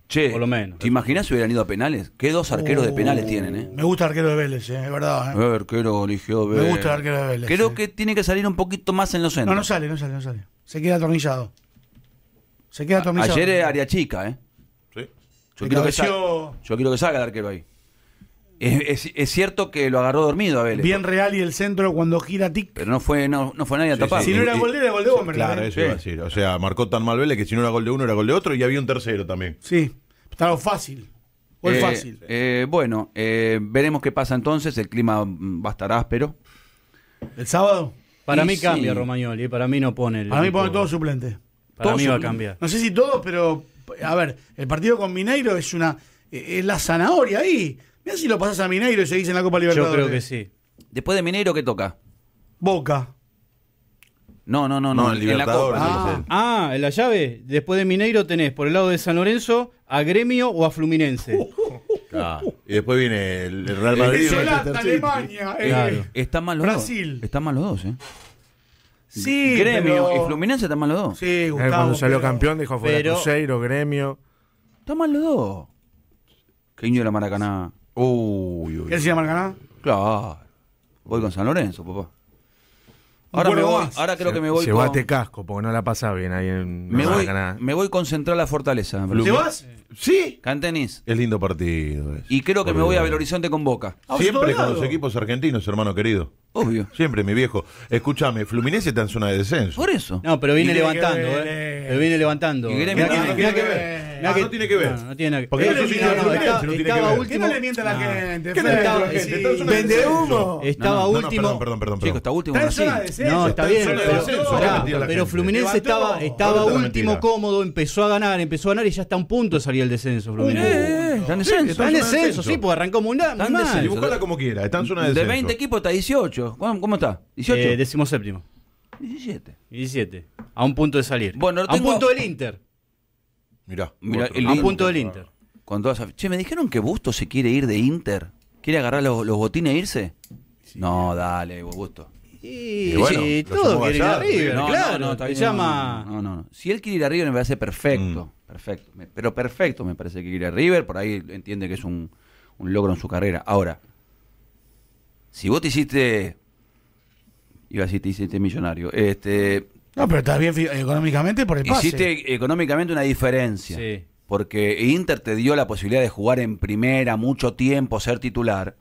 [SPEAKER 2] Che, por lo menos. ¿Te imaginas
[SPEAKER 1] si hubieran ido a penales? ¿Qué dos arqueros de uh, penales tienen, eh?
[SPEAKER 3] Me gusta el arquero de Vélez, eh, es verdad.
[SPEAKER 1] Eh. Arquero eligió Vélez. Me gusta el
[SPEAKER 3] arquero de Vélez. Creo que tiene que salir un poquito más en los centros. No, no sale, no sale, no sale. Se queda atornillado. Se queda atornillado. Ayer es
[SPEAKER 1] área chica, ¿eh?
[SPEAKER 3] Sí. Yo quiero, que yo
[SPEAKER 1] quiero que salga el arquero ahí. Es, cierto que lo agarró dormido a Vélez. Bien real
[SPEAKER 3] y el centro cuando gira tic.
[SPEAKER 1] Pero no fue, no, fue nadie a tapar. Si no era gol de era gol de sí.
[SPEAKER 2] O sea, marcó tan mal Vélez que si no era gol de uno, era gol de otro y había un tercero también.
[SPEAKER 3] Sí, estaba fácil. Eh, fácil.
[SPEAKER 1] Eh, bueno, eh, veremos qué pasa entonces. El clima mm, va a estar áspero.
[SPEAKER 5] ¿El sábado? Para mí cambia Romagnoli, para mí no pone Para mí pone todo suplente. Para mí a cambiar.
[SPEAKER 3] No sé si todo, pero. A ver, el partido con Mineiro es una. Es la zanahoria ahí. ¿Y si lo pasas a Mineiro y seguís en la Copa Libertadores. Yo creo que
[SPEAKER 1] sí. Después de Mineiro, ¿qué toca? Boca. No, no, no, no. en la Copa.
[SPEAKER 5] Ah, en la llave. Después de Mineiro tenés por el lado de San Lorenzo a Gremio o a Fluminense.
[SPEAKER 1] Y después viene el, Real Madrid. El Alemania. Eh. Está mal los Brasil. dos. Están mal los dos, ¿eh?
[SPEAKER 3] Sí, Gremio y
[SPEAKER 1] Fluminense están mal los dos.
[SPEAKER 3] Sí, eh, Gustavo, Cuando salió campeón dijo fuera Cruzeiro, Gremio. Están mal los dos.
[SPEAKER 1] Qué niño de la Maracaná. Uy, uy. ¿Qué se llama el Claro. Voy
[SPEAKER 3] con San Lorenzo, papá.
[SPEAKER 1] Ahora, me voy, ahora creo que me voy Llevate
[SPEAKER 3] casco, porque no la pasa bien ahí en me voy, me
[SPEAKER 1] voy con Central Fortaleza. ¿Te vas? Sí. Cantenis. Es
[SPEAKER 2] lindo partido. Y creo que me voy a Belo
[SPEAKER 1] Horizonte con Boca. Ah, Siempre con los
[SPEAKER 2] equipos argentinos, hermano querido. Obvio. Siempre, mi viejo. Escúchame, Fluminense está en zona de descenso. Por eso. No, pero
[SPEAKER 1] viene levantando,
[SPEAKER 5] ¿eh?
[SPEAKER 2] eh. viene levantando. Ah, que, no
[SPEAKER 5] tiene que ver. No, no tiene nada que ver. Porque
[SPEAKER 3] no, le mienta a la gente? Vende humo.
[SPEAKER 5] Estaba
[SPEAKER 6] último. Perdón, perdón, perdón. está último. No, está bien. Pero Fluminense estaba último
[SPEAKER 5] cómodo, empezó a ganar, empezó a ganar y ya está a un punto de salir el descenso, Fluminense.
[SPEAKER 6] Eh,
[SPEAKER 1] está en descenso. Está en descenso, sí, porque arrancó muy mal. Dibujala como quiera, está en zona de descenso. De 20 equipos está
[SPEAKER 5] 18. ¿Cómo está? 18. Décimo 17. 17. A un punto de salir. Bueno, a un punto del Inter.
[SPEAKER 1] Mirá. Mirá el a ah, punto del Inter. Ah. Che, me dijeron que Busto se quiere ir de Inter. ¿Quiere agarrar los, botines e irse? No, dale, Busto. Y, bueno, todo a no, claro. No, no, llama... no, no, Si él quiere ir a River me parece perfecto. Mm. Perfecto. Pero perfecto me parece que ir a River. Por ahí entiende que es un, un logro en su carrera. Ahora, si vos te hiciste iba a decir te hiciste millonario. Este,
[SPEAKER 3] no, pero está bien económicamente por el pase. Hiciste
[SPEAKER 1] económicamente una diferencia. Sí. Porque Inter te dio la posibilidad de jugar en primera mucho tiempo, ser titular.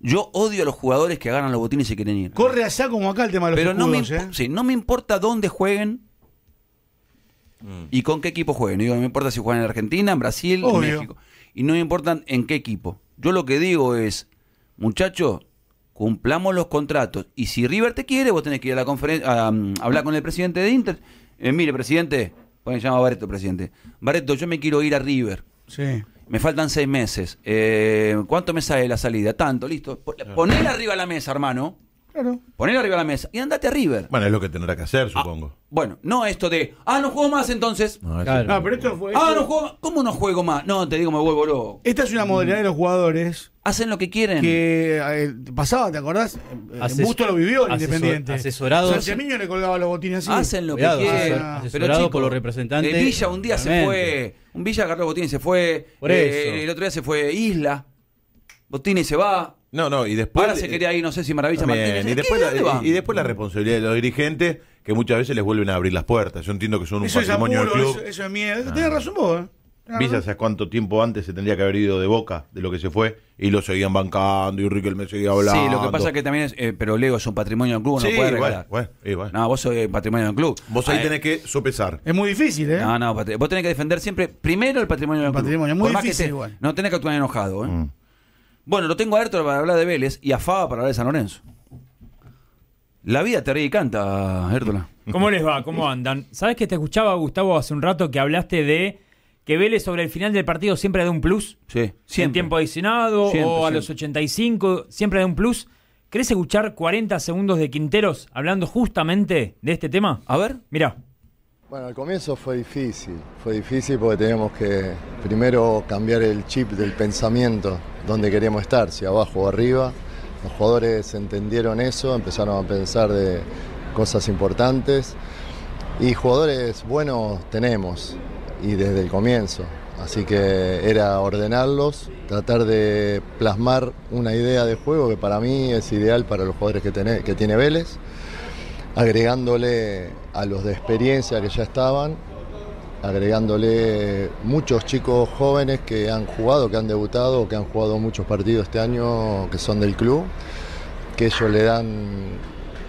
[SPEAKER 1] Yo odio a los jugadores que ganan los botines y quieren ir. Corre allá como acá el tema de los Pero no, me ¿eh? no me importa dónde jueguen mm. y con qué equipo jueguen. no me importa si juegan en Argentina, en Brasil, en México. Y no me importan en qué equipo. Yo lo que digo es, muchachos, cumplamos los contratos. Y si River te quiere, vos tenés que ir a la conferencia, a, mm, hablar con el presidente de Inter. Eh, mire, presidente, llamado llama Barreto, presidente. Barreto, yo me quiero ir a River. Sí. Me faltan seis meses. Eh, ¿Cuánto me sale la salida? Tanto, listo. Poner arriba la mesa, hermano. Claro. Ponelo arriba de la mesa y andate a River. Bueno, es lo que tendrá que hacer, ah, supongo. bueno, no esto de, ah, no juego más entonces. ah pero esto fue. Ah, no juego más. ¿Cómo no juego más? No, te digo, me vuelvo loco. Esta es una mm. modalidad
[SPEAKER 3] de los jugadores. Hacen lo que quieren. Que eh, pasaba, ¿te acordás? Eh, Ases Busto lo vivió el Independiente. Asesorado. le colgaba los botines así. Hacen lo que
[SPEAKER 1] quieren. asesorado ah. pero, chico, por los representantes. Villa un día se fue. Un Villa agarró botines, se fue. Por eh, eso. el otro día se fue Isla. Botines se va. No, no, y después. Ahora se quería ir, no sé si Maravilla Martínez. Y después, la, y,
[SPEAKER 2] después la responsabilidad de los dirigentes, que muchas veces les vuelven a abrir las puertas. Yo entiendo que son un patrimonio del club.
[SPEAKER 3] Eso, es miedo. Ah. Tenés razón vos, ¿eh? Villa,
[SPEAKER 2] ¿sabes cuánto tiempo antes se tendría que haber ido de boca de lo que se fue? Y lo seguían bancando y Riquelme seguía hablando. Sí, lo que pasa
[SPEAKER 1] es que también es. Eh, pero Lego es un patrimonio del club, sí, no puede regalar. Bueno, No, vos sos patrimonio del club. Vos ahí eh, tenés que sopesar. Es muy difícil, ¿eh? No, no, vos tenés que defender siempre primero el patrimonio del club. Patrimonio, es muy difícil, No tenés que actuar enojado, ¿eh? Mm. Bueno, lo tengo a para hablar de Vélez y a Faba para hablar de San Lorenzo.
[SPEAKER 6] La vida te ríe y canta, Hértola. ¿Cómo les va? ¿Cómo andan? ¿Sabes que te escuchaba, Gustavo, hace un rato que hablaste de que Vélez sobre el final del partido siempre da un plus?
[SPEAKER 1] Sí, En tiempo
[SPEAKER 6] adicionado o a los 85, siempre da un plus. ¿Querés escuchar 40 segundos de Quinteros hablando justamente de este tema? A ver. Mira.
[SPEAKER 4] Bueno, al comienzo fue difícil, fue difícil porque teníamos que primero cambiar el chip del pensamiento, dónde queríamos estar, si abajo o arriba. Los jugadores entendieron eso, empezaron a pensar de cosas importantes y jugadores buenos tenemos y desde el comienzo. Así que era ordenarlos, tratar de plasmar una idea de juego que para mí es ideal para los jugadores que, tiene, que tiene Vélez agregándole a los de experiencia que ya estaban, agregándole muchos chicos jóvenes que han jugado, que han debutado, que han jugado muchos partidos este año, que son del club, que ellos le dan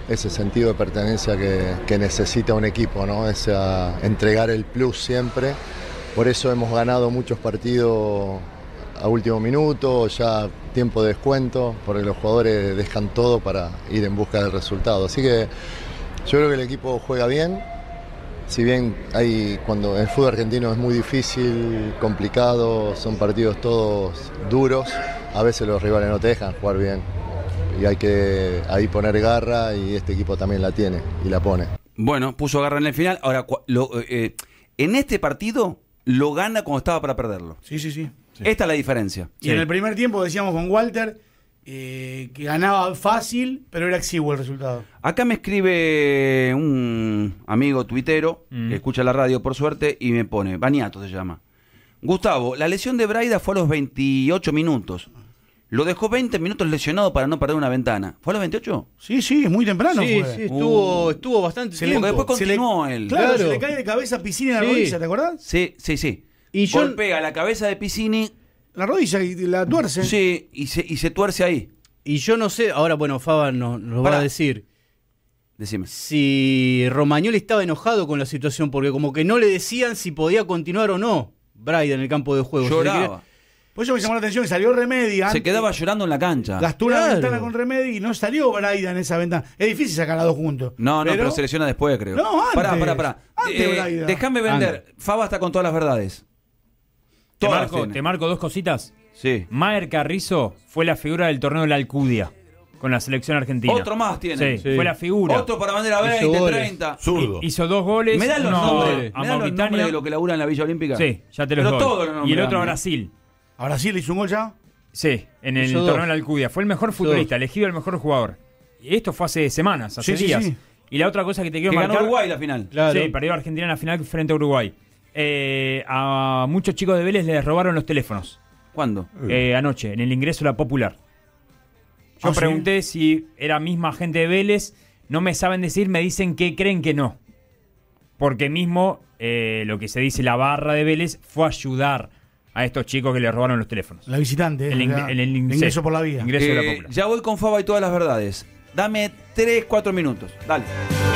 [SPEAKER 4] ese sentido de pertenencia que, necesita un equipo, ¿no? Es entregar el plus siempre. Por eso hemos ganado muchos partidos a último minuto, ya tiempo de descuento, porque los jugadores dejan todo para ir en busca del resultado. Así que yo creo que el equipo juega bien, si bien hay cuando el fútbol argentino es muy difícil, complicado, son partidos todos duros, a veces los rivales no te dejan jugar bien y hay que ahí poner garra y este equipo también la tiene y la pone.
[SPEAKER 1] Bueno, puso garra en el final. Ahora, eh, en este partido lo gana cuando estaba para perderlo. Sí, sí, sí. Esta es la diferencia. Y en el
[SPEAKER 3] primer tiempo decíamos con Walter eh, que ganaba fácil, pero era exiguo el resultado.
[SPEAKER 1] Acá me escribe un amigo tuitero mm. que escucha la radio por suerte y me pone, Baniato se llama. Gustavo, la lesión de Braida fue a los 28 minutos. Lo dejó 20 minutos lesionado para no perder una ventana. ¿Fue a los 28?
[SPEAKER 3] Sí, sí, muy temprano. Uh. estuvo, bastante se tiempo. Después continuó
[SPEAKER 1] él. Claro, se le cae
[SPEAKER 3] de cabeza a Piscini en la rodilla, ¿te acordás?
[SPEAKER 1] Sí, sí, sí. Y Golpea la cabeza de Piscini la rodilla y la tuerce. Sí, y se, y se tuerce ahí. Y yo no sé, ahora
[SPEAKER 5] bueno, Faba nos no va a decir. Decime. Si Romagnoli estaba enojado con la situación, porque como que no le decían si podía continuar o no Braida en el campo de juego. Lloraba.
[SPEAKER 3] Por eso me llamó la atención que salió Se
[SPEAKER 1] quedaba llorando en la cancha. Gastó claro. ventana con
[SPEAKER 3] Remedi y no salió Braida en esa ventana. Es difícil sacar a dos juntos.
[SPEAKER 1] No, no, pero se lesiona después, creo. No, antes. Pará, eh, Déjame vender. Fava está con todas las verdades.
[SPEAKER 6] Te marco, te marco, dos cositas. Sí. Maer Carrizo fue la figura del torneo de la Alcudia con la selección argentina. Otro más tiene. Fue la figura. Otro para bandera 20, 30. Hizo dos goles. Me dan los nombres. A ¿Me da los nombres de lo
[SPEAKER 1] que labura en la Villa Olímpica? Sí, ya te los Pero doy. y el otro a Brasil.
[SPEAKER 6] ¿A Brasil hizo un gol ya? Sí, en el torneo de la Alcudia. Fue el mejor futbolista, elegido el mejor jugador. esto fue hace semanas, hace días. Y la otra cosa que te quiero que marcar. Ganó Uruguay la final. Sí, perdió Argentina en la final frente a Uruguay. Eh, a muchos chicos de Vélez les robaron los teléfonos. ¿Cuándo? Eh. Eh, anoche, en el ingreso de la popular. Yo ah, pregunté si era misma gente de Vélez, no me saben decir, me dicen que creen que no. Porque mismo lo que se dice la barra de Vélez fue ayudar a estos chicos que le robaron los teléfonos.
[SPEAKER 3] La visitante, el, el, ingreso, por la vida
[SPEAKER 6] Ya voy con Faba y todas las
[SPEAKER 1] verdades. Dame 3, 4 minutos. Dale.